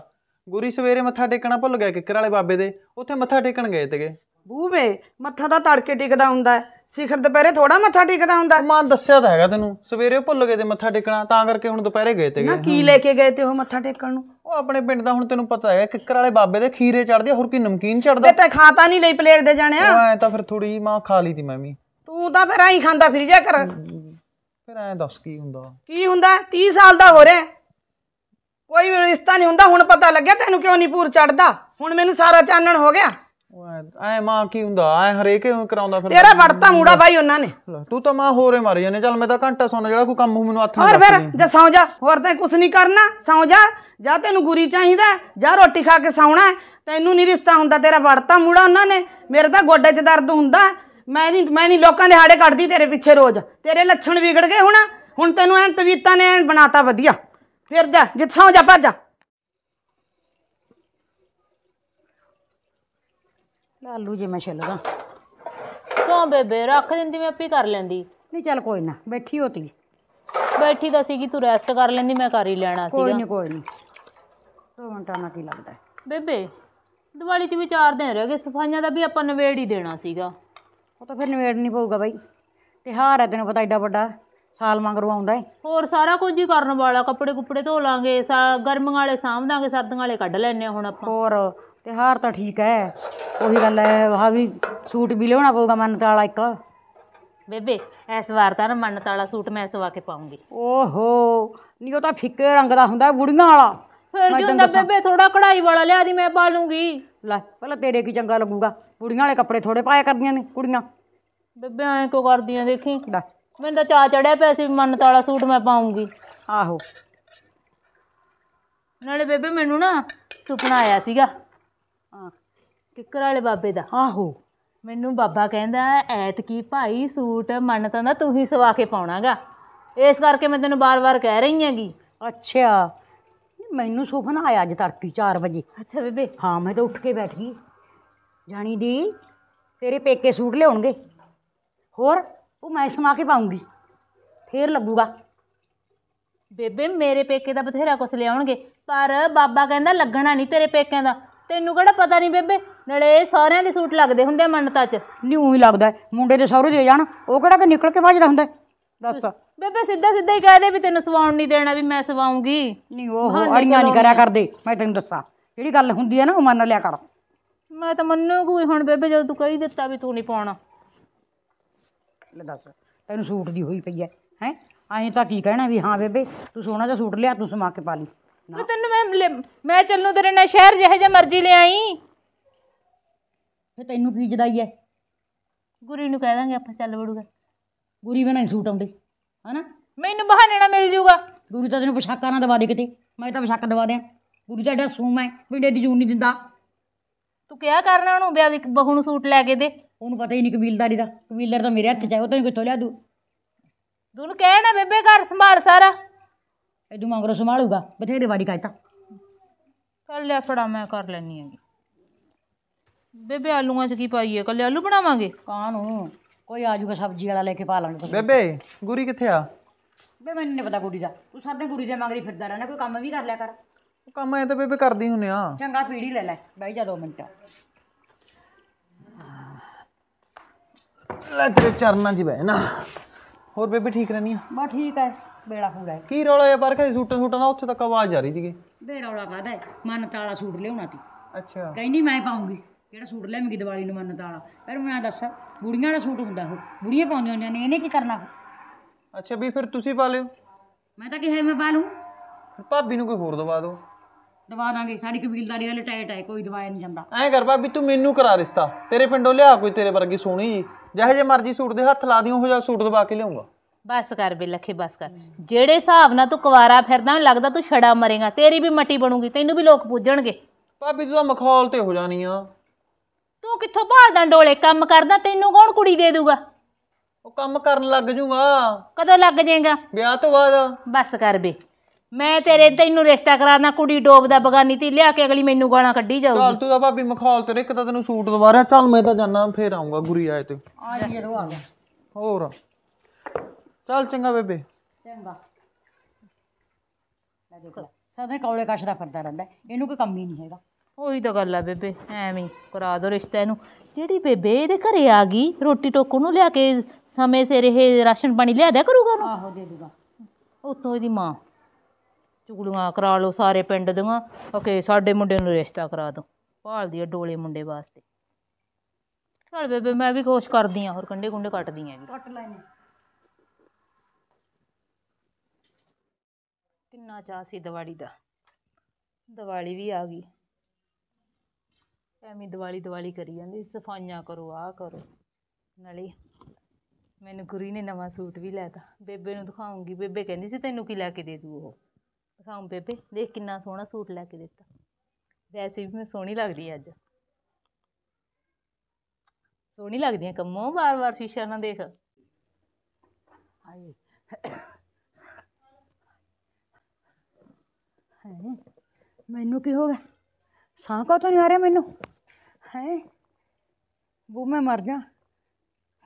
ਗੁਰੀ ਸਵੇਰੇ ਮੱਥਾ ਟੇਕਣਾ ਭੁੱਲ ਗਿਆ ਕਿੱਕਰ ਵਾਲੇ ਬਾਬੇ ਦੇ ਉੱਥੇ ਮੱਥਾ ਟੇਕਣ ਗਏ ਤੇਗੇ ਬੂਵੇ ਮੱਥਾ ਤਾਂ ਤੜਕੇ ਟਿਕਦਾ ਹੁੰਦਾ ਹੈ ਸਿਖਰ ਦੁਪਹਿਰੇ ਥੋੜਾ ਮੱਥਾ ਟਿਕਦਾ ਹੁੰਦਾ ਮਾਂ ਦੱਸਿਆ ਤਾਂ ਹੈਗਾ ਤੈਨੂੰ ਸਵੇਰੇ ਉਹ ਭੁੱਲ ਗਏ ਤੇ ਮੱਥਾ ਟੇਕਣਾ ਤਾਂ ਕਰਕੇ ਹੁਣ ਦੁਪਹਿਰੇ ਗਏ ਤੇਗੇ ਨਾ ਕੀ ਲੈ ਕੇ ਗਏ ਤੇ ਉਹ ਮੱਥਾ ਟੇਕਣ ਨੂੰ ਉਹ ਆਪਣੇ ਪਿੰਡ ਦਾ ਹੁਣ ਤੈਨੂੰ ਪਤਾ ਹੈ ਕਿੱਕਰ ਵਾਲੇ ਬਾਬੇ ਦੇ ਖੀਰੇ ਚੜਦੇ ਹੋਰ ਕੀ ਨਮਕੀਨ ਚੜਦਾ ਤੇ ਖਾਤਾ ਨਹੀਂ ਲਈ ਪਲੇਗ ਦੇ ਜਾਣਿਆ ਐ ਤਾਂ ਫਿਰ ਥੋੜੀ ਮਾਂ ਖਾ ਲਈ ਤੀ ਮੈਂ ਵੀ ਤੂੰ ਤਾਂ ਫਿਰ ਐਂ ਖਾਂਦਾ ਫਿਰ ਜਾ ਕਰ ਫਿਰ ਐ ਦੱਸ ਕੀ ਹੁੰਦਾ ਕੀ ਹੁੰਦਾ 30 ਸਾਲ ਦਾ ਹੋ ਰਿਹਾ ਕੋਈ ਵੀ ਰਿਸ਼ਤਾ ਨਹੀਂ ਹੁੰਦਾ ਹੁਣ ਪਤਾ ਲੱਗਿਆ ਤੈਨੂੰ ਕਿਉਂ ਨਹੀਂ ਪੂਰ ਚੜਦਾ ਹੁਣ ਮੈਨੂੰ ਸਾਰਾ ਚਾਨਣ ਹੋ ਗਿਆ ਐ ਮਾਂ ਕੀ ਹੁੰਦਾ ਐ ਹਰੇਕ ਨੂੰ ਕਰਾਉਂਦਾ ਫਿਰ ਤੇਰਾ ਵੜਤਾ ਮੂੜਾ ਬਾਈ ਉਹਨਾਂ ਨੇ ਤੂੰ ਤਾਂ ਮਾਂ ਹੋਰੇ ਮਾਰੀ ਜਾਂਦੇ ਚੱਲ ਮੈਂ ਤਾਂ ਘੰਟਾ ਸੌਣਾ ਜਿਹੜਾ ਕੋਈ ਕੰਮ ਮੈਨੂੰ ਹੱਥ ਨਹੀਂ ਹੋਰ ਫਿਰ ਜਾ ਸੌ ਜਾ ਹੋਰ ਤਾਂ ਕੁਝ ਨਹੀਂ ਕਰਨਾ ਸੌ ਜਾ ਜਾਂ ਤੈਨੂੰ ਗੁਰੀ ਚਾਹੀਦਾ ਜਾਂ ਰੋਟੀ ਖਾ ਕੇ ਸੌਣਾ ਤੈਨੂੰ ਨਹੀਂ ਰਿਸ਼ਤਾ ਹੁੰਦਾ ਤੇਰਾ ਵੜਤਾ ਮੂੜਾ ਉਹਨਾਂ ਨੇ ਮੇਰੇ ਤਾਂ ਗੋਡੇ 'ਚ ਦਰਦ ਹੁੰਦਾ ਮੈਂ ਨਹੀਂ ਮੈਂ ਨਹੀਂ ਲੋਕਾਂ ਦੇ ਹਾੜੇ ਕੱਢਦੀ ਤੇਰੇ ਪਿੱਛੇ ਰੋਜ਼ ਤੇਰੇ ਲੱਛਣ ਵਿਗੜ ਗਏ ਹੁਣ ਹੁਣ ਤੈਨੂੰ ਐਨ ਤਵੀਤਾ ਨੇ ਐਨ ਬਣਾਤਾ ਵਧੀਆ ਫਿਰ ਜਾ ਜਿੱਥੋਂ ਜਾ ਭੱਜ ਜਾ ਲਾਲੂ ਜੀ ਮੈਂ ਛੱਲਦਾ ਕਿਉਂ ਬੇਬੇ ਰੱਖ ਦਿੰਦੀ ਮੈਂ ਆਪੇ ਕਰ ਲੈਂਦੀ ਨਹੀਂ ਚੱਲ ਕੋਈ ਨਾ ਬੈਠੀ ਹੋਤੀ ਬੈਠੀ ਤਾਂ ਸੀਗੀ ਤੂੰ ਰੈਸਟ ਕਰ ਲੈਂਦੀ ਮੈਂ ਕਰ ਹੀ ਲੈਣਾ ਸੀਗਾ ਕੋਈ ਨਹੀਂ ਕੋਈ ਨਹੀਂ ਦੋ ਮਿੰਟਾ ਨਾਲ ਕੀ ਲੱਗਦਾ ਬੇਬੇ ਦੀਵਾਲੀ 'ਚ ਵੀ ਚਾਰ ਦਿਨ ਰਹਿ ਗਏ ਸਫਾਈਆਂ ਦਾ ਵੀ ਆਪਾਂ ਨਵੇੜ ਹੀ ਦੇਣਾ ਸੀਗਾ ਉਹ ਤਾਂ ਫਿਰ ਨਹੀਂ ਪਊਗਾ ਬਾਈ ਤਿਹਾਰ ਹੈ ਤੈਨੂੰ ਪਤਾ ਐਡਾ ਵੱਡਾ ਸਾਲ ਮੰਗਰੋਂ ਆਉਂਦਾ ਹੈ ਹੋਰ ਸਾਰਾ ਕੁਝ ਹੀ ਕਰਨ ਵਾਲਾ ਕੱਪੜੇ ਕੁੱਪੜੇ ਧੋ ਲਾਂਗੇ ਸਾ- ਗਰਮੀਆਂ ਵਾਲੇ ਸਾਂਭ ਦਾਂਗੇ ਸਰਦੀਆਂ ਵਾਲੇ ਕੱਢ ਲੈਣੇ ਹੁਣ ਆਪਾਂ ਹੋਰ ਤਿਹਾਰ ਤਾਂ ਠੀਕ ਹੈ ਉਹੀ ਗੱਲ ਹੈ ਆਹ ਵੀ ਸੂਟ ਵੀ ਲੈਣਾ ਪਊਗਾ ਮੰਨਤ ਵਾਲਾ ਇੱਕ ਬੇਬੇ ਇਸ ਵਾਰ ਤਾਂ ਨਾ ਮੰਨਤ ਵਾਲਾ ਸੂਟ ਮੈਂ ਸਵਾ ਕੇ ਪਾਉਂਗੀ ਓਹੋ ਨਹੀਂ ਉਹ ਤਾਂ ਫਿੱਕੇ ਰੰਗ ਦਾ ਹੁੰਦਾ ਬੁੜੀਆਂ ਵਾਲਾ ਫਿਰ ਮੈਂ ਕੀ ਹੁੰਦਾ ਬੇਬੇ ਥੋੜਾ ਕਢਾਈ ਵਾਲਾ ਲਿਆ ਦੀ ਮੈਂ ਪਾ ਲੂੰਗੀ ਲੈ ਪਹਿਲਾਂ ਤੇਰੇ ਕੀ ਚੰਗਾ ਲੱਗੂਗਾ ਕੁੜੀਆਂ ਵਾਲੇ ਕੱਪੜੇ ਥੋੜੇ ਪਾਇਆ ਕਰਦੀਆਂ ਨੇ ਕੁੜੀਆਂ ਬੇਬੇ ਐਂ ਕਿਉਂ ਕਰਦੀਆਂ ਦੇਖੀ ਲੈ ਮੈਨੂੰ ਤਾਂ ਚਾ ਚੜਿਆ ਪਿਆ ਸੀ ਵੀ ਮੰਨਤ ਵਾਲਾ ਸੂਟ ਮੈਂ ਪਾਉਂਗੀ ਆਹੋ ਨਾਲੇ ਬੇਬੇ ਮੈਨੂੰ ਨਾ ਸੁਪਨਾ ਆਇਆ ਸੀਗਾ ਹਾਂ, ਕਿੱਕਰ ਵਾਲੇ ਬਾਬੇ ਦਾ ਆਹੋ ਮੈਨੂੰ ਬਾਬਾ ਕਹਿੰਦਾ ਐਤ ਕੀ ਭਾਈ ਸੂਟ ਮੰਨਤਾਂ ਦਾ ਤੂੰ ਹੀ ਸਵਾ ਕੇ ਪਾਉਣਾਗਾ ਇਸ ਕਰਕੇ ਮੈਂ ਤੈਨੂੰ ਬਾਰ-ਬਾਰ ਕਹਿ ਰਹੀ ਹਾਂਗੀ ਅੱਛਾ ਮੈਨੂੰ ਸੁਪਨ ਆਇਆ ਅੱਜ ਤੜਕੀ 4 ਵਜੇ ਅੱਛਾ ਬੇਬੇ ਹਾਂ ਮੈਂ ਤਾਂ ਉੱਠ ਕੇ ਬੈਠ ਗਈ ਜਾਣੀ ਦੀ ਤੇਰੇ ਪੇਕੇ ਸੂਟ ਲਿਆਉਣਗੇ ਹੋਰ ਉਹ ਮੈਂ ਸਮਾ ਕੇ ਪਾਉਂਗੀ ਫੇਰ ਲੱਗੂਗਾ ਬੇਬੇ ਮੇਰੇ ਪੇਕੇ ਦਾ ਬਥੇਰਾ ਕੁਛ ਲਿਆਉਣਗੇ ਪਰ ਬਾਬਾ ਕਹਿੰਦਾ ਲੱਗਣਾ ਨਹੀਂ ਤੇਰੇ ਪੇਕਿਆਂ ਦਾ ਤੈਨੂੰ ਕਿਹੜਾ ਪਤਾ ਨਹੀਂ ਬੇਬੇ ਨਲੇ ਸਾਰਿਆਂ ਦੇ ਸੂਟ ਲੱਗਦੇ ਹੁੰਦੇ ਮੰਨਤਾ 'ਚ ਨਹੀਂ ਉਹੀ ਲੱਗਦਾ ਮੁੰਡੇ ਦੇ ਸਹੁਰੇ ਦੇ ਜਾਣ ਉਹ ਕਿਹੜਾ ਕਿ ਨਿਕਲ ਕੇ ਵੱਜਦਾ ਹੁੰਦਾ ਦੱਸ ਬੇਬੇ ਸਿੱਧਾ ਸਿੱਧਾ ਹੀ ਕਹਿ ਦੇ ਵੀ ਤੈਨੂੰ ਸਵਾਉਣ ਨਹੀਂ ਦੇਣਾ ਵੀ ਮੈਂ ਸਵਾਉਂਗੀ ਨਹੀਂ ਉਹ ਅੜੀਆਂ ਨਹੀਂ ਕਰਿਆ ਕਰਦੇ ਮੈਂ ਤੈਨੂੰ ਦੱਸਾਂ ਜਿਹੜੀ ਗੱਲ ਹੁੰਦੀ ਹੈ ਨਾ ਉਹ ਮੰਨ ਲਿਆ ਕਰ ਮੈਂ ਤਾਂ ਮੰਨੂਗੀ ਹੁਣ ਬੇਬੇ ਜਦੋਂ ਤੂੰ ਕਹੀ ਦਿੱਤਾ ਵੀ ਤੂੰ ਨਹੀਂ ਪਾਉਣਾ ਲੈ ਦੱਸ ਤੈਨੂੰ ਸੂਟ ਦੀ ਹੋਈ ਪਈ ਐ ਹੈ ਐਂ ਤਾਂ ਕੀ ਕਹਿਣਾ ਵੀ ਹਾਂ ਬੇਬੇ ਤੂੰ ਸੋਹਣਾ ਜਿਹਾ ਸੂਟ ਲਿਆ ਤੂੰ ਸਮਾ ਕੇ ਪਾ ਲਈ ਮੈਂ ਤੈਨੂੰ ਮੈਂ ਮੈਂ ਚੱਲੂ ਤੇਰੇ ਨਾਲ ਸ਼ਹਿਰ ਜਿਹੇ ਜੇ ਮਰਜ਼ੀ ਲਿਆਈ ਫੇ ਤੈਨੂੰ ਕੀ ਜਦਾਈ ਐ ਗੁਰੀ ਨੂੰ ਕਹਿ ਦਾਂਗੇ ਆਪਾਂ ਚੱਲ ਵੜੂਗਾ ਗੁਰੀ ਬਿਨਾਂ ਸੂਟ ਆਉਂਦੇ ਹਨਾ ਮੈਨੂੰ ਬਹਾਨੇ ਨਾਲ ਮਿਲ ਜੂਗਾ ਗੁਰੂ ਤਾਂ ਤੈਨੂੰ ਪੋਸ਼ਾਕਾਂ ਨਾਲ ਦਵਾ ਦੇ ਕਿਤੇ ਮੈਂ ਤਾਂ ਪੋਸ਼ਾਕ ਦਵਾ ਦਿਆਂ ਗੁਰੂ ਤਾਂ ਐਡਾ ਸੂਮ ਹੈ ਵਿੰਡੇ ਦੀ ਜੂਨ ਨਹੀਂ ਦਿੰਦਾ ਤੂੰ ਕਿਹਾ ਕਰਨਾ ਉਹਨੂੰ ਵੀ ਇੱਕ ਬਹੂ ਨੂੰ ਸੂਟ ਲੈ ਕੇ ਦੇ ਉਹਨੂੰ ਪਤਾ ਹੀ ਨਹੀਂ ਕਬੀਲਦਾਰੀ ਦਾ ਕਬੀਲਰ ਤਾਂ ਮੇਰੇ ਹੱਥ 'ਚ ਹੈ ਉਹ ਤਾਂ ਕੋਈ ਲਿਆ ਦੂ ਤੂੰ ਕਹਿਣਾ ਬੇਬੇ ਘਰ ਸੰਭਾਲ ਸਾਰਾ ਐਦੂ ਮੰਗਰੋ ਸੰਭਾਲੂਗਾ ਬਥੇਰੇ ਵਾਰੀ ਕਾਇਤਾ ਕੱਲ ਲੈ ਫੜਾ ਮੈਂ ਕਰ ਲੈਣੀ ਹੈਗੀ ਬੇਬੇ ਆਲੂਆਂ 'ਚ ਕੀ ਪਾਈਏ ਕੱਲੇ ਆਲੂ ਬਣਾਵਾਂਗੇ ਕਾਹਨੂੰ ਕੋਈ ਆ ਜੂਗਾ ਸਬਜ਼ੀ ਵਾਲਾ ਲੈ ਕੇ ਪਾ ਲਾਂਗੇ ਬੇਬੇ ਗੁਰੀ ਕਿੱਥੇ ਆ ਬੇ ਮੈਨੂੰ ਨਹੀਂ ਪਤਾ ਗੁਰੀ ਦਾ ਤੂੰ ਸਾਡੇ ਗੁਰੀ ਦੇ ਮੰਗਰੀ ਫਿਰਦਾ ਰਹਿਣਾ ਕੋਈ ਕੰਮ ਵੀ ਕਰ ਲਿਆ ਕਰ ਉਹ ਕੰਮ ਐ ਤਾਂ ਬੇਬੇ ਕਰਦੀ ਹੁੰਨੇ ਆ ਚੰਗਾ ਪੀੜੀ ਲੈ ਲੈ ਬੈਠ ਜਾ ਦੋ ਮਿੰਟ ਲੈ ਤੇਰੇ ਚਰਨਾਂ 'ਚ ਬੈ ਨਾ ਹੋਰ ਬੇਬੇ ਠੀਕ ਰਹਿਣੀ ਆ ਬਾ ਠੀਕ ਐ ਬੇੜਾ ਹੋ ਗਿਆ ਕੀ ਰੌਲਾ ਆ ਬਾਹਰ ਕਾ ਸੂਟਾਂ ਸੂਟਾਂ ਦਾ ਉੱਥੇ ਤੱਕ ਆਵਾਜ਼ ਆ ਰਹੀ ਸੀਗੀ ਬੇੜਾ ਰੌਲਾ ਕਾਦਾ ਮਨ ਤਾਲਾ ਸੂਟ ਲਿਆਉਣਾ ਤੀ ਅੱਛਾ ਕਹਿੰਦੀ ਮੈਂ ਪਾਉਂਗੀ ਕਿਹੜਾ ਸੂਟ ਲੈ ਲੈਵੇਂਗੀ ਦੀਵਾਲੀ ਨੂੰ ਮੰਨਤ ਵਾਲਾ ਪਰ ਮੈਂ ਐਂ ਦੱਸ ਬੁੜੀਆਂ ਦਾ ਸੂਟ ਹੁੰਦਾ ਉਹ ਬੁੜੀਆਂ ਪਾਉਂਦੀਆਂ ਹੁੰਦੀਆਂ ਨੇ ਇਹਨੇ ਕੀ ਕਰਨਾ ਅੱਛਾ ਵੀ ਫਿਰ ਤੁਸੀਂ ਪਾ ਲਿਓ ਮੈਂ ਤਾਂ ਕਿਹਾ ਮੈਂ ਪਾ ਲੂੰ ਫਿਰ ਭਾਬੀ ਨੂੰ ਕੋਈ ਹੋਰ ਦਵਾ ਦਿਓ ਦਵਾ ਦਾਂਗੇ ਸਾਡੀ ਕਬੀਲਦਾਰੀ ਵਾਲੇ ਟਾਈਟ ਹੈ ਕੋਈ ਦਵਾਇਆ ਨਹੀਂ ਜਾਂਦਾ ਐਂ ਕਰ ਭਾਬੀ ਤੂੰ ਮੈਨੂੰ ਕਰਾ ਰਿਸ਼ਤਾ ਤੇਰੇ ਪਿੰਡੋਂ ਲਿਆ ਕੋਈ ਤੇਰੇ ਵਰਗੀ ਸੋਹਣੀ ਜੀ ਜਿਹੇ ਜੇ ਮਰਜ਼ੀ ਸੂਟ ਦੇ ਹੱਥ ਲਾ ਦਿਓ ਉਹ ਜਿਹਾ ਸੂਟ ਦਵਾ ਕੇ ਲਿਆਉਂਗਾ ਬਸ ਕਰ ਬੇ ਲਖੇ ਬਸ ਕਰ ਜਿਹੜੇ ਹਿਸਾਬ ਨਾਲ ਤੂੰ ਕੁਵਾਰਾ ਫਿਰਦਾ ਲੱਗਦਾ ਤੂੰ ਛੜਾ ਮਰੇਗਾ ਤੇਰੀ ਵੀ ਮੱਟੀ ਬਣੂਗੀ ਤੈਨੂੰ ਵੀ ਲੋਕ ਪੂਜਣਗੇ ਭਾਬੀ ਤੂੰ ਤਾਂ ਮਖੌਲ ਤੇ ਹੋ ਜਾਣੀ ਆ ਤੂੰ ਕਿੱਥੋਂ ਭਾਲਦਾ ਡੋਲੇ ਕੰਮ ਕਰਦਾ ਤੈਨੂੰ ਕੌਣ ਕੁੜੀ ਦੇ ਦੂਗਾ ਉਹ ਕੰਮ ਕਰਨ ਲੱਗ ਜੂਗਾ ਕਦੋਂ ਲੱਗ ਜਾਏਗਾ ਵਿਆਹ ਤੋਂ ਬਾਅਦ ਬਸ ਕਰ ਬੇ ਮੈਂ ਤੇਰੇ ਤੈਨੂੰ ਰਿਸ਼ਤਾ ਕਰਾਣਾ ਕੁੜੀ ਡੋਬਦਾ ਬਗਾਨੀ ਤੇ ਲਿਆ ਕੇ ਅਗਲੀ ਮੈਨੂੰ ਗਾਲਾਂ ਕੱਢੀ ਜਾਊਗੀ ਚੱਲ ਤੂੰ ਤਾਂ ਭਾਬੀ ਮਖੌਲ ਤੇ ਇੱਕ ਤਾਂ ਤੈਨੂੰ ਸੂਟ ਦਵਾਰਿਆ ਚੱਲ ਮੈਂ ਤਾਂ ਜਾਣਾ ਫੇਰ ਆਉਂਗਾ ਗੁਰੀ ਆਏ ਤੇ ਆ ਜੀ ਜਦੋਂ ਆ ਗਿਆ ਹੋਰ ਚੱਲ ਚੰਗਾ ਬੇਬੇ ਚੰਗਾ ਲੈ ਦੇਖੋ ਸਾਡੇ ਸਾਰੇ ਕੌਲੇ ਦਾ ਫਰਦਾ ਰਹਿੰਦਾ ਇਹਨੂੰ ਕੋਈ ਕੰਮ ਹੀ ਨਹੀਂ ਹੈਗਾ ਉਹੀ ਤਾਂ ਗੱਲ ਆ ਬੇਬੇ ਐਵੇਂ ਕਰਾ ਦੋ ਰਿਸ਼ਤਾ ਇਹਨੂੰ ਜਿਹੜੀ ਬੇਬੇ ਇਹਦੇ ਘਰੇ ਆ ਗਈ ਰੋਟੀ ਟੋਕੂ ਨੂੰ ਲਿਆ ਕੇ ਸਮੇਂ ਸਿਰ ਇਹ ਰਾਸ਼ਨ ਪਾਣੀ ਲਿਆ ਦਿਆ ਕਰੂਗਾ ਉਹਨੂੰ ਆਹੋ ਦੇ ਦੂਗਾ ਉਤੋਂ ਇਹਦੀ ਮਾਂ ਚੁਗਲੀਆਂ ਕਰਾ ਲਓ ਸਾਰੇ ਪਿੰਡ ਦੀਆਂ ਓਕੇ ਸਾਡੇ ਮੁੰਡੇ ਨੂੰ ਰਿਸ਼ਤਾ ਕਰਾ ਦੋ ਭਾਲਦੀ ਆ ਡੋਲੇ ਮੁੰਡੇ ਵਾਸਤੇ ਚਲ ਬੇਬੇ ਮੈਂ ਵੀ ਕੋਸ਼ ਕਰਦੀ ਆ ਹੋਰ ਕੰਡੇ ਕੁੰਡੇ ਕੱਟਦੀ ਆ ਜੀ ਕੱਟ ਲੈਣੇ ਕਿੰਨਾ ਚਾਹ ਸੀ ਦਾ ਦਿਵਾਲੀ ਵੀ ਆ ਗਈ ਐਵੇਂ ਦਿਵਾਲੀ ਦਿਵਾਲੀ ਕਰੀ ਜਾਂਦੇ ਸਫਾਈਆਂ ਕਰੋ ਆਹ ਕਰੋ ਨਾਲੇ ਮੈਨੂੰ ਗੁਰੀ ਨੇ ਨਵਾਂ ਸੂਟ ਵੀ ਲੈਤਾ ਬੇਬੇ ਨੂੰ ਦਿਖਾਉਂਗੀ ਬੇਬੇ ਕਹਿੰਦੀ ਸੀ ਤੈਨੂੰ ਕੀ ਲੈ ਕੇ ਦੇ ਦੂ ਉਹ ਦਿਖਾਉਂ ਬੇਬੇ ਦੇਖ ਕਿੰਨਾ ਸੋਹਣਾ ਸੂਟ ਲੈ ਕੇ ਦਿੱਤਾ ਵੈਸੇ ਵੀ ਮੈਂ ਸੋਹਣੀ ਲੱਗਦੀ ਅੱਜ ਸੋਹਣੀ ਲੱਗਦੀ ਆ ਕੰਮੋਂ ਵਾਰ-ਵਾਰ ਸ਼ੀਸ਼ਾ ਨਾ ਦੇਖ ਹਾਏ ਮੈਨੂੰ ਕੀ ਹੋ ਗਿਆ ਸਾਹ ਕਾ ਤੋਂ ਨਹੀਂ ਆ ਰਿਹਾ ਮੈਨੂੰ ਹੈ ਬੂ ਮੈਂ ਮਰ ਜਾ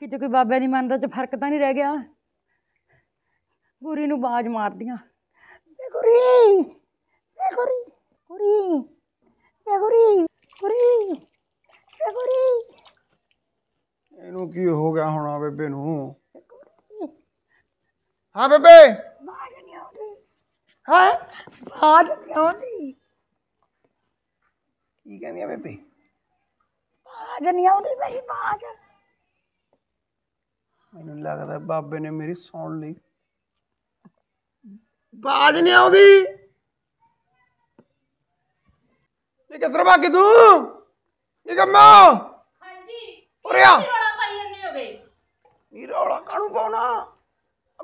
ਕਿਤੇ ਕੋਈ ਬਾਬੇ ਦੀ ਮੰਨਦਾ ਚ ਫਰਕ ਤਾਂ ਨਹੀਂ ਰਹਿ ਗਿਆ ਗੁਰੀ ਨੂੰ ਬਾਜ ਮਾਰਦੀਆਂ ਏ ਗੁਰੀ ਏ ਗੁਰੀ ਗੁਰੀ ਏ ਗੁਰੀ ਗੁਰੀ ਏ ਗੁਰੀ ਇਹਨੂੰ ਕੀ ਹੋ ਗਿਆ ਹੁਣ ਆ ਬੇਬੇ ਨੂੰ ਹਾਂ ਬੇਬੇ ਬਾਜ ਨਹੀਂ ਆਉਂਦੀ ਹਾਂ ਬਾਜ ਨਹੀਂ ਆਉਂਦੀ ਕੀ ਕਹਿੰਦੀ ਆ ਬੇਬੇ ਬਾਜ ਨਹੀਂ ਆਉਂਦੀ ਮੇਰੀ ਬਾਜ ਮੈਨੂੰ ਲੱਗਦਾ ਬਾਬੇ ਨੇ ਮੇਰੀ ਸੁਣ ਲਈ ਬਾਜ ਨਹੀਂ ਆਉਂਦੀ ਕਿਸ ਰਬਾ ਕਿ ਤੂੰ ਨਿਕਮਾ ਹਾਂਜੀ ਉਰਿਆ ਰੋਲਾ ਪਾਈ ਜੰਨੇ ਹੋਵੇ ਨੀ ਰੋਲਾ ਕਾਣੂ ਪਾਉਣਾ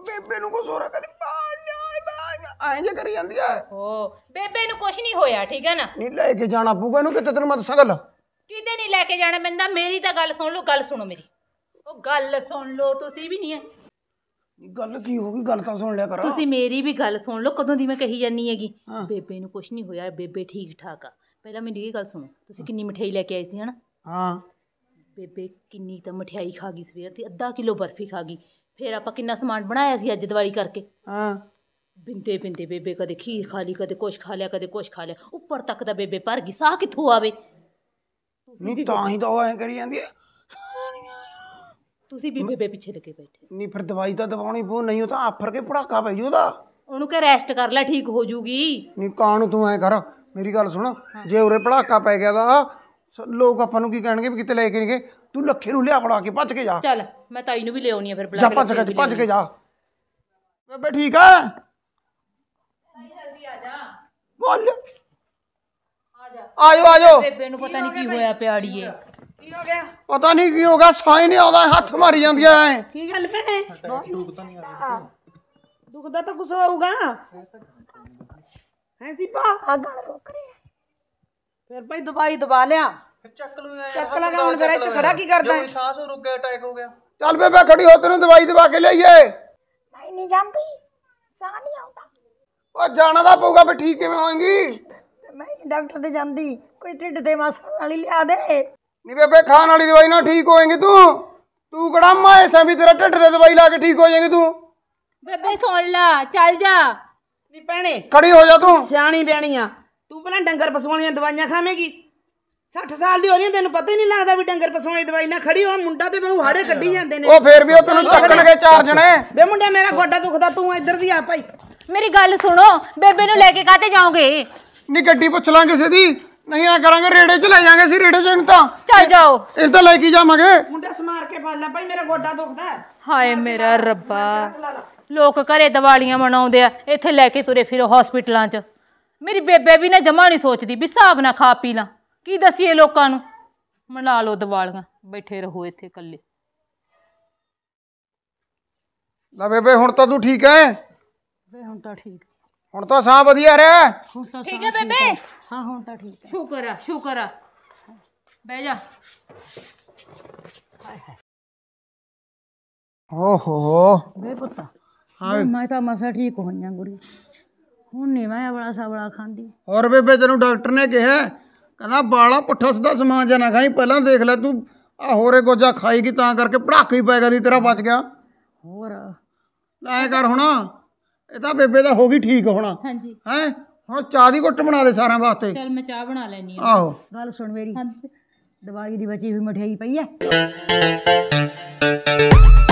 ਬੇਬੇ ਨੂੰ ਕੋ ਸੋਰਾ ਕਦੀ ਪਾ ਐਂ ਜੇ ਕਰੀ ਜਾਂਦੀ ਐ ਓ ਬੇਬੇ ਨੂੰ ਕੁਛ ਨਹੀਂ ਹੋਇਆ ਠੀਕ ਹੈ ਨਾ ਨਹੀਂ ਲੈ ਕੇ ਜਾਣਾ ਪੂਗਾ ਇਹਨੂੰ ਕਿਤੇ ਤੈਨੂੰ ਮਤ ਸਗਲ ਕਿਤੇ ਨਹੀਂ ਲੈ ਕੇ ਜਾਣਾ ਮੈਂਦਾ ਮੇਰੀ ਤਾਂ ਗੱਲ ਸੁਣ ਲਓ ਗੱਲ ਸੁਣੋ ਮੇਰੀ ਉਹ ਗੱਲ ਸੁਣ ਲਓ ਤੁਸੀਂ ਵੀ ਨਹੀਂ ਐ ਗੱਲ ਕੀ ਹੋ ਗਈ ਗੱਲ ਤਾਂ ਸੁਣ ਲਿਆ ਕਰਾ ਤੁਸੀਂ ਮੇਰੀ ਵੀ ਗੱਲ ਸੁਣ ਲਓ ਕਦੋਂ ਦੀ ਮੈਂ ਕਹੀ ਜਾਨੀ ਹੈਗੀ ਬੇਬੇ ਨੂੰ ਕੁਛ ਨਹੀਂ ਹੋਇਆ ਬੇਬੇ ਠੀਕ ਠਾਕ ਆ ਪਹਿਲਾਂ ਮੈਨੂੰ ਇਹ ਗੱਲ ਸੁਣੋ ਤੁਸੀਂ ਕਿੰਨੀ ਮਠਿਆਈ ਲੈ ਕੇ ਆਏ ਸੀ ਹਨਾ ਹਾਂ ਬੇਬੇ ਕਿੰਨੀ ਤਾਂ ਮਠਿਆਈ ਖਾ ਗਈ ਸਵੇਰ ਦੀ ਅੱਧਾ ਕਿਲੋ ਬਰਫੀ ਖਾ ਗਈ ਫੇਰ ਆਪਾਂ ਕਿੰਨਾ ਸਮਾਨ ਬਣਾਇਆ ਸੀ ਅੱਜ ਦੀਵਾਲੀ ਕਰਕੇ ਹਾਂ ਬਿੰਦੇ ਬਿੰਦੇ ਬੇਬੇ ਕਦੇ ਖੀਰ ਖਾ ਲਈ ਕਦੇ ਕੁਛ ਖਾ ਲਿਆ ਕਦੇ ਕੁਛ ਖਾ ਲਿਆ ਉੱਪਰ ਤੱਕ ਦਾ ਬੇਬੇ ਪਰ ਗਈ ਸਾਹ ਕਿੱਥੋਂ ਆਵੇ ਨਹੀਂ ਤਾਂ ਹੀ ਤਾਂ ਐ ਕਰੀ ਜਾਂਦੀ ਆ ਤੁਸੀਂ ਵੀ ਬੇਬੇ ਪਿੱਛੇ ਲੱਗੇ ਬੈਠੇ ਨਹੀਂ ਫਿਰ ਦਵਾਈ ਤਾਂ ਦਵਾਉਣੀ ਪਊ ਨਹੀਂ ਉਹ ਤਾਂ ਆਫਰ ਕੇ ਪੜਾਕਾ ਪੈ ਜੂਦਾ ਉਹਨੂੰ ਕਹ ਰੈਸਟ ਕਰ ਲੈ ਠੀਕ ਹੋ ਜੂਗੀ ਨਹੀਂ ਕਾਣ ਤੂੰ ਐ ਕਰ ਮੇਰੀ ਗੱਲ ਸੁਣ ਜੇ ਉਰੇ ਪੜਾਕਾ ਪੈ ਗਿਆ ਦਾ ਲੋਕ ਆਪਾਂ ਨੂੰ ਕੀ ਕਹਿਣਗੇ ਵੀ ਕਿਤੇ ਲੈ ਕੇ ਨਹੀਂ ਗਏ ਤੂੰ ਲੱਖੇ ਨੂੰ ਲਿਆ ਪੜਾ ਕੇ ਭੱਜ ਕੇ ਜਾ ਚੱਲ ਮੈਂ ਤਾਈ ਨੂੰ ਵੀ ਲੈ ਆਉਣੀ ਆ ਫਿਰ ਬਲਾ ਜਾ ਭੱਜ ਕੇ ਭੱਜ ਕੇ ਜਾ ਬੇਬੇ ਠੀਕ ਆ ਬੋਲ ਆਜੋ ਆਜੋ ਬੇਬੇ ਨੂੰ ਪਤਾ ਨਹੀਂ ਕੀ ਹੋਇਆ ਪਿਆੜੀਏ ਕੀ ਹੋ ਗਿਆ ਪਤਾ ਨਹੀਂ ਕੀ ਹੋ ਗਿਆ ਸਾਈ ਨਹੀਂ ਆਉਂਦਾ ਹੱਥ ਮਾਰੀ ਜਾਂਦੀ ਐ ਕੀ ਗੱਲ ਭੈਣੇ ਦੁਖਦਾ ਤਾਂ ਕੁਝ ਹੋਊਗਾ ਹੈ ਸੀਪਾ ਆ ਗੱਲ ਰੋਕ ਰਹੀ ਫਿਰ ਭਾਈ ਦਵਾਈ ਦਵਾ ਲਿਆ ਫਿਰ ਚੱਕ ਲੂ ਯਾਰ ਚੱਕ ਲਗਾ ਹੁਣ ਫਿਰ ਇੱਥੇ ਖੜਾ ਕੀ ਕਰਦਾ ਹੈ ਸਾਹ ਸੋ ਰੁਕ ਗਿਆ ਅਟੈਕ ਹੋ ਗਿਆ ਚੱਲ ਬੇਬੇ ਖੜੀ ਹੋ ਤੈਨੂੰ ਦਵਾਈ ਦਵਾ ਕੇ ਲਈਏ ਮੈਂ ਨਹੀਂ ਜਾਂਦੀ ਸਾਹ ਨਹੀਂ ਆਉਂਦਾ ਉਹ ਜਾਣਾ ਤਾਂ ਪਊਗਾ ਫੇ ਠੀਕ ਕਿਵੇਂ ਹੋਏਗੀ ਮੈਂ ਡਾਕਟਰ ਤੇ ਜਾਂਦੀ ਕੋਈ ਢਿੱਡ ਦੇ ਮਾਸਣ ਵਾਲੀ ਲਿਆ ਦੇ ਨਹੀਂ ਬੇਬੇ ਖਾਣ ਵਾਲੀ ਦਵਾਈ ਨਾਲ ਠੀਕ ਹੋਏਗੀ ਤੂੰ ਤੂੰ ਕਿਹੜਾ ਮਾਇਸਾ ਵੀ ਤੇਰਾ ਢਿੱਡ ਦੇ ਦਵਾਈ ਲਾ ਕੇ ਠੀਕ ਹੋ ਜਾਏਗੀ ਤੂੰ ਬੇਬੇ ਸੁਣ ਲਾ ਚੱਲ ਜਾ ਨੀ ਪੈਣੇ ਖੜੀ ਹੋ ਜਾ ਤੂੰ ਸਿਆਣੀ ਬਿਆਣੀ ਆ ਤੂੰ ਪਹਿਲਾਂ ਡੰਗਰ ਪਸ਼ੂਆਂ ਵਾਲੀਆਂ ਦਵਾਈਆਂ ਖਾਵੇਂਗੀ 60 ਸਾਲ ਦੀ ਹੋ ਰਹੀ ਤੈਨੂੰ ਪਤਾ ਹੀ ਨਹੀਂ ਲੱਗਦਾ ਵੀ ਡੰਗਰ ਪਸ਼ੂਆਂ ਵਾਲੀ ਦਵਾਈ ਨਾਲ ਖੜੀ ਹੋ ਮੁੰਡਾ ਤੇ ਬਹੂ ਹਾੜੇ ਕੱਢੀ ਜਾਂਦੇ ਨੇ ਉਹ ਫੇਰ ਵੀ ਉਹ ਤੈਨੂੰ ਚੱਕਣਗੇ ਚਾਰ ਜਣੇ ਬੇ ਮੁੰਡਿਆ ਮੇਰਾ ਗੋਡਾ ਦੁਖਦਾ ਤੂੰ ਇੱਧਰ ਦੀ ਆ ਭਾਈ ਮੇਰੀ ਗੱਲ ਸੁਣੋ ਬੇਬੇ ਨੂੰ ਲੈ ਕੇ ਕਾਤੇ ਜਾਓਗੇ ਨਹੀਂ ਗੱਡੀ ਪੁੱਛ ਲਾਂਗੇ ਸਿੱਧੀ ਨਹੀਂ ਆ ਕਰਾਂਗੇ ਰੇੜੇ 'ਚ ਲੈ ਜਾਾਂਗੇ ਸੀ ਰੇੜੇ 'ਚ ਇਹਨੂੰ ਤਾਂ ਚੱਲ ਜਾਓ ਇਹ ਤਾਂ ਲੈ ਕੇ ਜਾਵਾਂਗੇ ਮੁੰਡੇ ਸਮਾਰ ਕੇ ਫੜ ਲੈ ਭਾਈ ਮੇਰਾ ਗੋਡਾ ਦੁਖਦਾ ਹਾਏ ਮੇਰਾ ਰੱਬਾ ਲੋਕ ਘਰੇ ਦਿਵਾਲੀਆਂ ਮਨਾਉਂਦੇ ਆ ਇੱਥੇ ਲੈ ਕੇ ਤੁਰੇ ਫਿਰੋ ਹਸਪੀਟਲਾਂ 'ਚ ਮੇਰੀ ਬੇਬੇ ਵੀ ਨਾ ਜਮਾ ਨਹੀਂ ਸੋਚਦੀ ਵੀ ਹਿਸਾਬ ਨਾ ਖਾ ਪੀ ਲਾਂ ਕੀ ਦਸੀਏ ਲੋਕਾਂ ਨੂੰ ਮਨਾ ਲਓ ਦਿਵਾਲੀਆਂ ਬੈਠੇ ਰਹੋ ਇੱਥੇ ਇਕੱਲੇ ਲੈ ਬੇਬੇ ਹੁਣ ਤਾਂ ਤੂੰ ਠੀਕ ਐ ਵੇ ਹੁਣ ਤਾਂ ਠੀਕ ਹੁਣ ਤਾਂ ਸਾਹ ਵਧੀਆ ਰਿਹਾ ਠੀਕ ਹੈ ਬੇਬੇ? ਹਾਂ ਹੁਣ ਤਾਂ ਠੀਕ ਹੈ ਸ਼ੁਕਰ ਆ ਸ਼ੁਕਰ ਆ ਬਹਿ ਜਾ ਓਹੋ ਬੇ ਪੁੱਤ ਹਾਂ ਮੈਂ ਤਾਂ ਮਸਾ ਠੀਕ ਹੋਈਆਂ ਗੁਰੀ ਹੁਣ ਨਹੀਂ ਮੈਂ ਬੜਾ ਸਬੜਾ ਖਾਂਦੀ ਔਰ ਬੇਬੇ ਤੈਨੂੰ ਡਾਕਟਰ ਨੇ ਕਿਹਾ ਕਹਿੰਦਾ ਬਾਲਾ ਪੁੱਠਾ ਸਦਾ ਸਮਾਂ ਜਨਾ ਖਾਈ ਪਹਿਲਾਂ ਦੇਖ ਲੈ ਤੂੰ ਆ ਹੋਰੇ ਗੋਜਾ ਖਾਈ ਕੀ ਤਾਂ ਕਰਕੇ ਪੜਾਕੀ ਪੈ ਗਈ ਦੀ ਤੇਰਾ ਬਚ ਗਿਆ ਹੋਰ ਲੈ ਕਰ ਹੁਣ ਇਹ ਤਾਂ ਬੇਬੇ ਦਾ ਹੋ ਗਈ ਠੀਕ ਹੋਣਾ ਹਾਂਜੀ ਹੈ ਹੁਣ ਚਾਹ ਦੀ ਘੁੱਟ ਬਣਾ ਦੇ ਸਾਰਿਆਂ ਵਾਸਤੇ ਚਲ ਮੈਂ ਚਾਹ ਬਣਾ ਲੈਣੀ ਆ ਆਹੋ ਗੱਲ ਸੁਣ ਮੇਰੀ ਦੀਵਾਲੀ ਦੀ ਬਚੀ ਹੋਈ ਮਠਿਆਈ ਪਈ ਐ